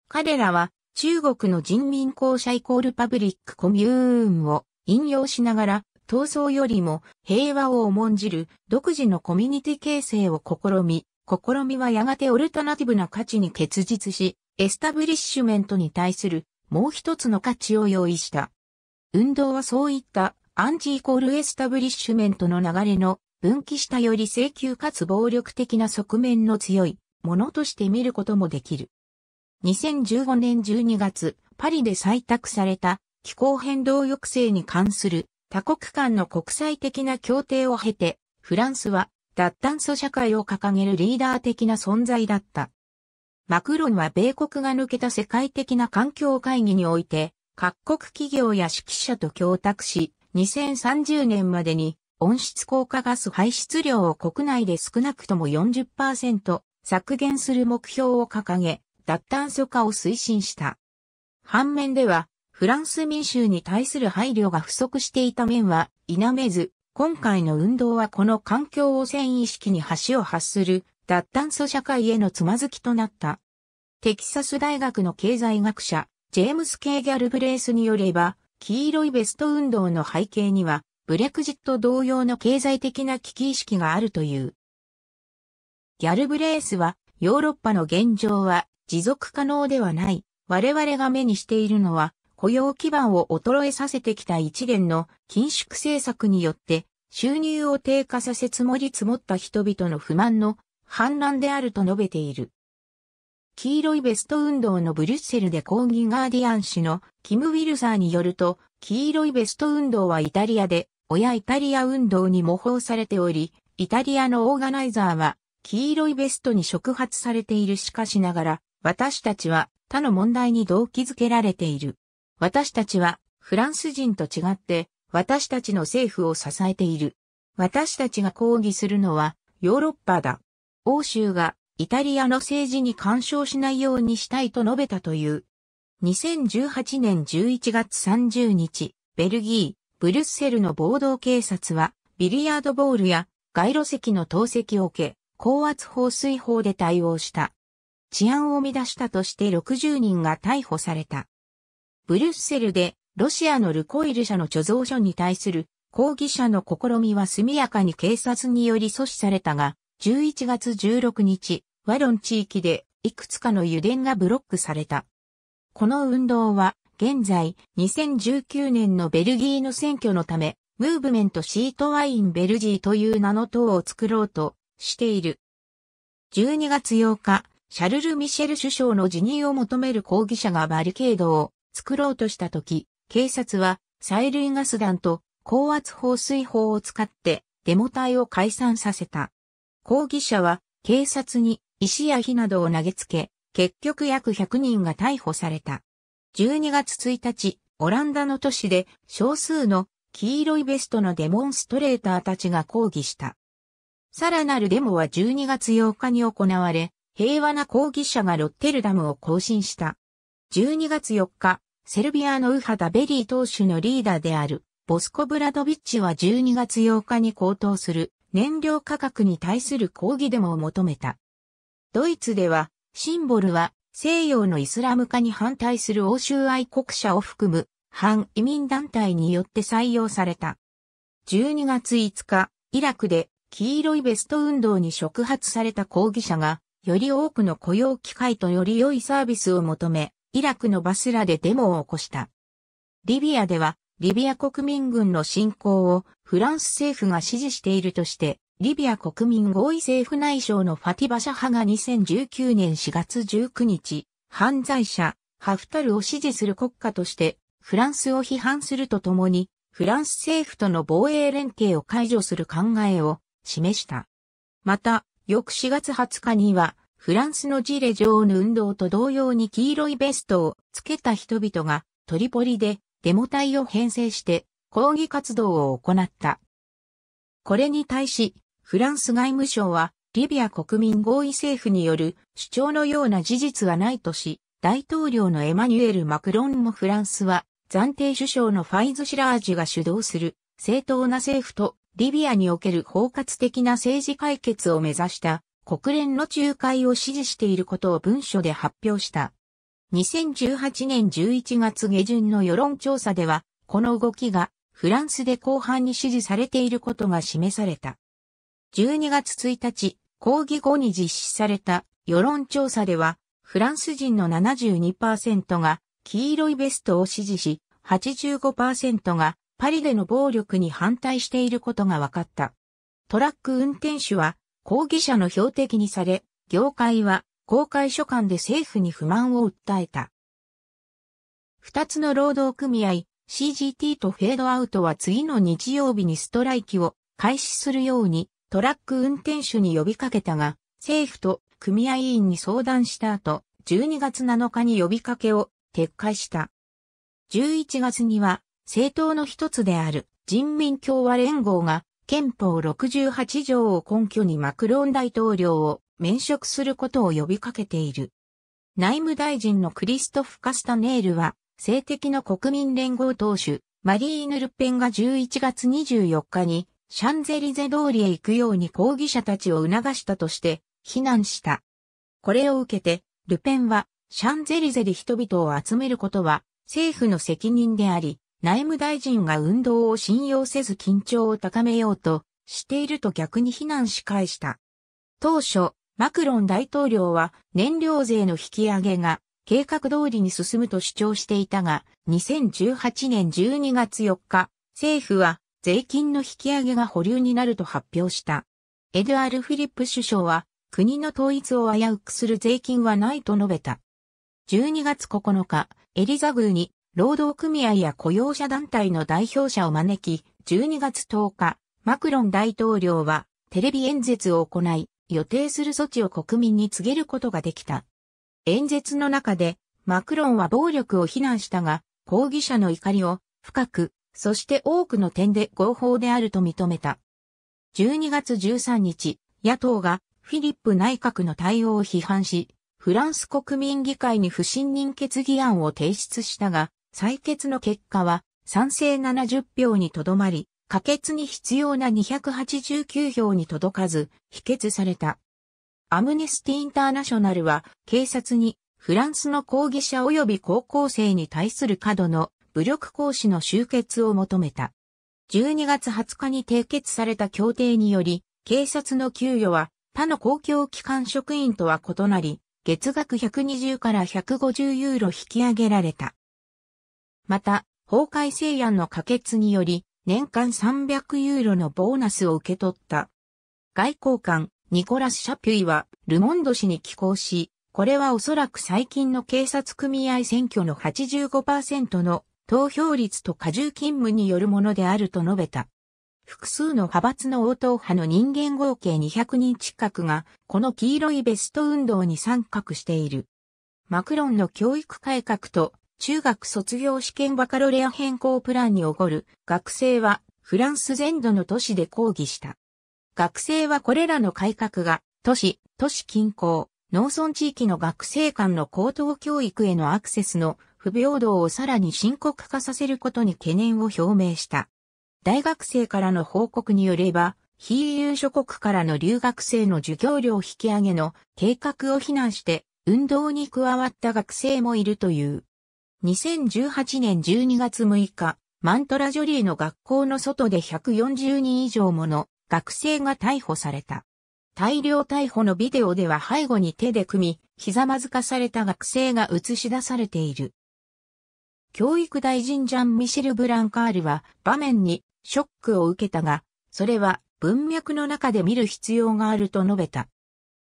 彼らは中国の人民公社イコールパブリックコミューンを引用しながら、闘争よりも平和を重んじる独自のコミュニティ形成を試み、試みはやがてオルタナティブな価値に結実し、エスタブリッシュメントに対するもう一つの価値を用意した。運動はそういったアンチイコールエスタブリッシュメントの流れの分岐したより請求かつ暴力的な側面の強いものとして見ることもできる。2015年12月、パリで採択された気候変動抑制に関する多国間の国際的な協定を経て、フランスは脱炭素社会を掲げるリーダー的な存在だった。マクロンは米国が抜けた世界的な環境会議において、各国企業や指揮者と協託し、2030年までに温室効果ガス排出量を国内で少なくとも40%削減する目標を掲げ、脱炭素化を推進した。反面では、フランス民衆に対する配慮が不足していた面は否めず、今回の運動はこの環境汚染意識に橋を発する脱炭素社会へのつまずきとなった。テキサス大学の経済学者、ジェームス・ケー・ギャルブレースによれば、黄色いベスト運動の背景には、ブレクジット同様の経済的な危機意識があるという。ギャルブレースは、ヨーロッパの現状は持続可能ではない。我々が目にしているのは、雇用基盤を衰えさせてきた一連の緊縮政策によって、収入を低下させ積もり積もった人々の不満の反乱であると述べている。黄色いベスト運動のブリュッセルで抗議ガーディアン氏のキム・ウィルサーによると、黄色いベスト運動はイタリアで、親イタリア運動に模倣されており、イタリアのオーガナイザーは、黄色いベストに触発されているしかしながら、私たちは他の問題に動機づけられている。私たちは、フランス人と違って、私たちの政府を支えている。私たちが抗議するのは、ヨーロッパだ。欧州がイタリアの政治に干渉しないようにしたいと述べたという。2018年11月30日、ベルギー、ブルッセルの暴動警察は、ビリヤードボールや街路石の投石を受け、高圧放水法で対応した。治安を乱したとして60人が逮捕された。ブルッセルでロシアのルコイル社の貯蔵所に対する抗議者の試みは速やかに警察により阻止されたが、11月16日、ワロン地域でいくつかの油田がブロックされた。この運動は現在2019年のベルギーの選挙のためムーブメントシートワインベルジーという名の党を作ろうとしている。12月8日、シャルル・ミシェル首相の辞任を求める抗議者がバリケードを作ろうとした時、警察は催涙ガス弾と高圧放水砲を使ってデモ隊を解散させた。抗議者は警察に石や火などを投げつけ、結局約100人が逮捕された。12月1日、オランダの都市で少数の黄色いベストのデモンストレーターたちが抗議した。さらなるデモは12月8日に行われ、平和な抗議者がロッテルダムを更新した。12月4日、セルビアのウハダベリー党首のリーダーである、ボスコ・ブラドビッチは12月8日に高騰する燃料価格に対する抗議デモを求めた。ドイツでは、シンボルは西洋のイスラム化に反対する欧州愛国者を含む反移民団体によって採用された。12月5日、イラクで黄色いベスト運動に触発された抗議者が、より多くの雇用機会とより良いサービスを求め、イラクのバスラでデモを起こした。リビアでは、リビア国民軍の侵攻をフランス政府が支持しているとして、リビア国民合意政府内相のファティバ・シャ派が2019年4月19日、犯罪者、ハフタルを支持する国家として、フランスを批判するとともに、フランス政府との防衛連携を解除する考えを示した。また、翌4月20日には、フランスのジレジョーヌ運動と同様に黄色いベストをつけた人々がトリポリでデモ隊を編成して抗議活動を行った。これに対し、フランス外務省は、リビア国民合意政府による主張のような事実はないとし、大統領のエマニュエル・マクロンもフランスは、暫定首相のファイズ・シラージが主導する正当な政府とリビアにおける包括的な政治解決を目指した国連の仲介を支持していることを文書で発表した。2018年11月下旬の世論調査では、この動きがフランスで広範に支持されていることが示された。12月1日、抗議後に実施された世論調査では、フランス人の72%が黄色いベストを支持し、85%がパリでの暴力に反対していることが分かった。トラック運転手は抗議者の標的にされ、業界は公開書簡で政府に不満を訴えた。二つの労働組合 CGT とフェードアウトは次の日曜日にストライキを開始するようにトラック運転手に呼びかけたが、政府と組合員に相談した後、12月7日に呼びかけを撤回した。11月には、政党の一つである人民共和連合が憲法68条を根拠にマクロン大統領を免職することを呼びかけている。内務大臣のクリストフ・カスタネールは、性的の国民連合党首、マリーヌ・ルペンが11月24日にシャンゼリゼ通りへ行くように抗議者たちを促したとして、非難した。これを受けて、ルペンは、シャンゼリゼで人々を集めることは、政府の責任であり、内務大臣が運動を信用せず緊張を高めようとしていると逆に非難し返した。当初、マクロン大統領は燃料税の引き上げが計画通りに進むと主張していたが、2018年12月4日、政府は税金の引き上げが保留になると発表した。エドアル・フィリップ首相は、国の統一を危うくする税金はないと述べた。12月9日、エリザ宮に労働組合や雇用者団体の代表者を招き、12月10日、マクロン大統領はテレビ演説を行い、予定する措置を国民に告げることができた。演説の中で、マクロンは暴力を非難したが、抗議者の怒りを深くそして多くの点で合法であると認めた。12月13日、野党がフィリップ内閣の対応を批判し、フランス国民議会に不信任決議案を提出したが、採決の結果は賛成70票にとどまり、可決に必要な289票に届かず、否決された。アムネスティ・インターナショナルは、警察にフランスの抗議者及び高校生に対する過度の武力行使の終結を求めた。12月20日に締結された協定により、警察の給与は他の公共機関職員とは異なり、月額120から150ユーロ引き上げられた。また、法改正案の可決により、年間300ユーロのボーナスを受け取った。外交官、ニコラス・シャピュイは、ルモンド氏に寄稿し、これはおそらく最近の警察組合選挙の85%の投票率と過重勤務によるものであると述べた。複数の派閥の応答派の人間合計200人近くが、この黄色いベスト運動に参画している。マクロンの教育改革と中学卒業試験バカロレア変更プランにおごる学生はフランス全土の都市で抗議した。学生はこれらの改革が都市、都市近郊、農村地域の学生間の高等教育へのアクセスの不平等をさらに深刻化させることに懸念を表明した。大学生からの報告によれば、非友諸国からの留学生の授業料引き上げの計画を非難して運動に加わった学生もいるという。2018年12月6日、マントラジョリーの学校の外で140人以上もの学生が逮捕された。大量逮捕のビデオでは背後に手で組み、ひざまずかされた学生が映し出されている。教育大臣ジャン・ミシェル・ブランカールは場面にショックを受けたが、それは文脈の中で見る必要があると述べた。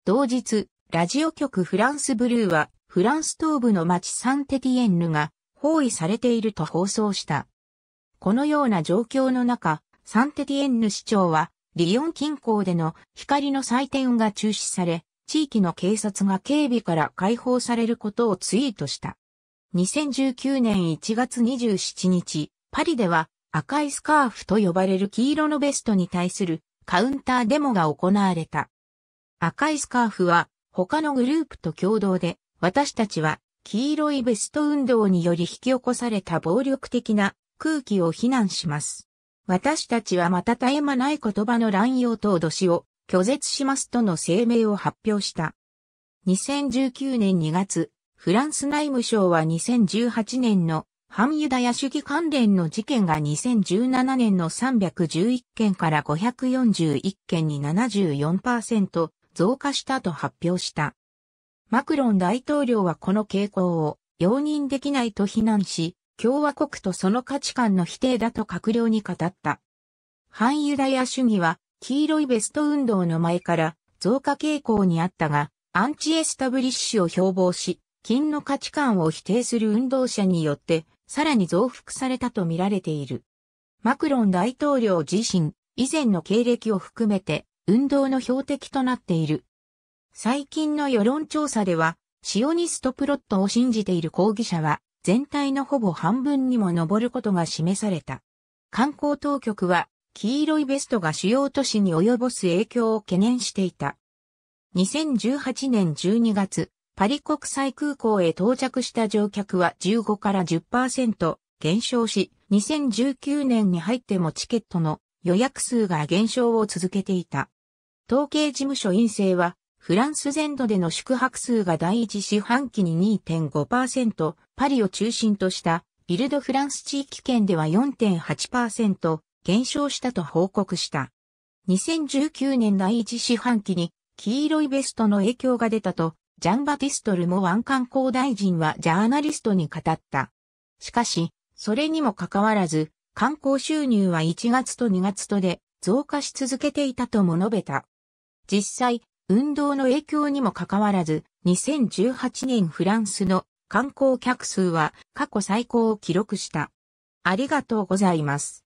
同日、ラジオ局フランスブルーはフランス東部の町サンテティエンヌが包囲されていると放送した。このような状況の中、サンテティエンヌ市長はリヨン近郊での光の祭典が中止され、地域の警察が警備から解放されることをツイートした。2019年1月27日、パリでは赤いスカーフと呼ばれる黄色のベストに対するカウンターデモが行われた。赤いスカーフは他のグループと共同で私たちは黄色いベスト運動により引き起こされた暴力的な空気を非難します。私たちはまた絶え間ない言葉の乱用と脅しを拒絶しますとの声明を発表した。2019年2月、フランス内務省は2018年の反ユダヤ主義関連の事件が2017年の311件から541件に74%増加したと発表した。マクロン大統領はこの傾向を容認できないと非難し、共和国とその価値観の否定だと閣僚に語った。反ユダヤ主義は黄色いベスト運動の前から増加傾向にあったが、アンチエスタブリッシュを標榜し、金の価値観を否定する運動者によってさらに増幅されたと見られている。マクロン大統領自身、以前の経歴を含めて運動の標的となっている。最近の世論調査では、シオニストプロットを信じている抗議者は、全体のほぼ半分にも上ることが示された。観光当局は、黄色いベストが主要都市に及ぼす影響を懸念していた。2018年12月、パリ国際空港へ到着した乗客は15から10%減少し、2019年に入ってもチケットの予約数が減少を続けていた。統計事務所院性は、フランス全土での宿泊数が第一四半期に2.5%、パリを中心としたビルドフランス地域圏では4.8%減少したと報告した。2019年第一四半期に黄色いベストの影響が出たとジャンバティスト・ルモワン観光大臣はジャーナリストに語った。しかし、それにもかかわらず、観光収入は1月と2月とで増加し続けていたとも述べた。実際、運動の影響にもかかわらず、2018年フランスの観光客数は過去最高を記録した。ありがとうございます。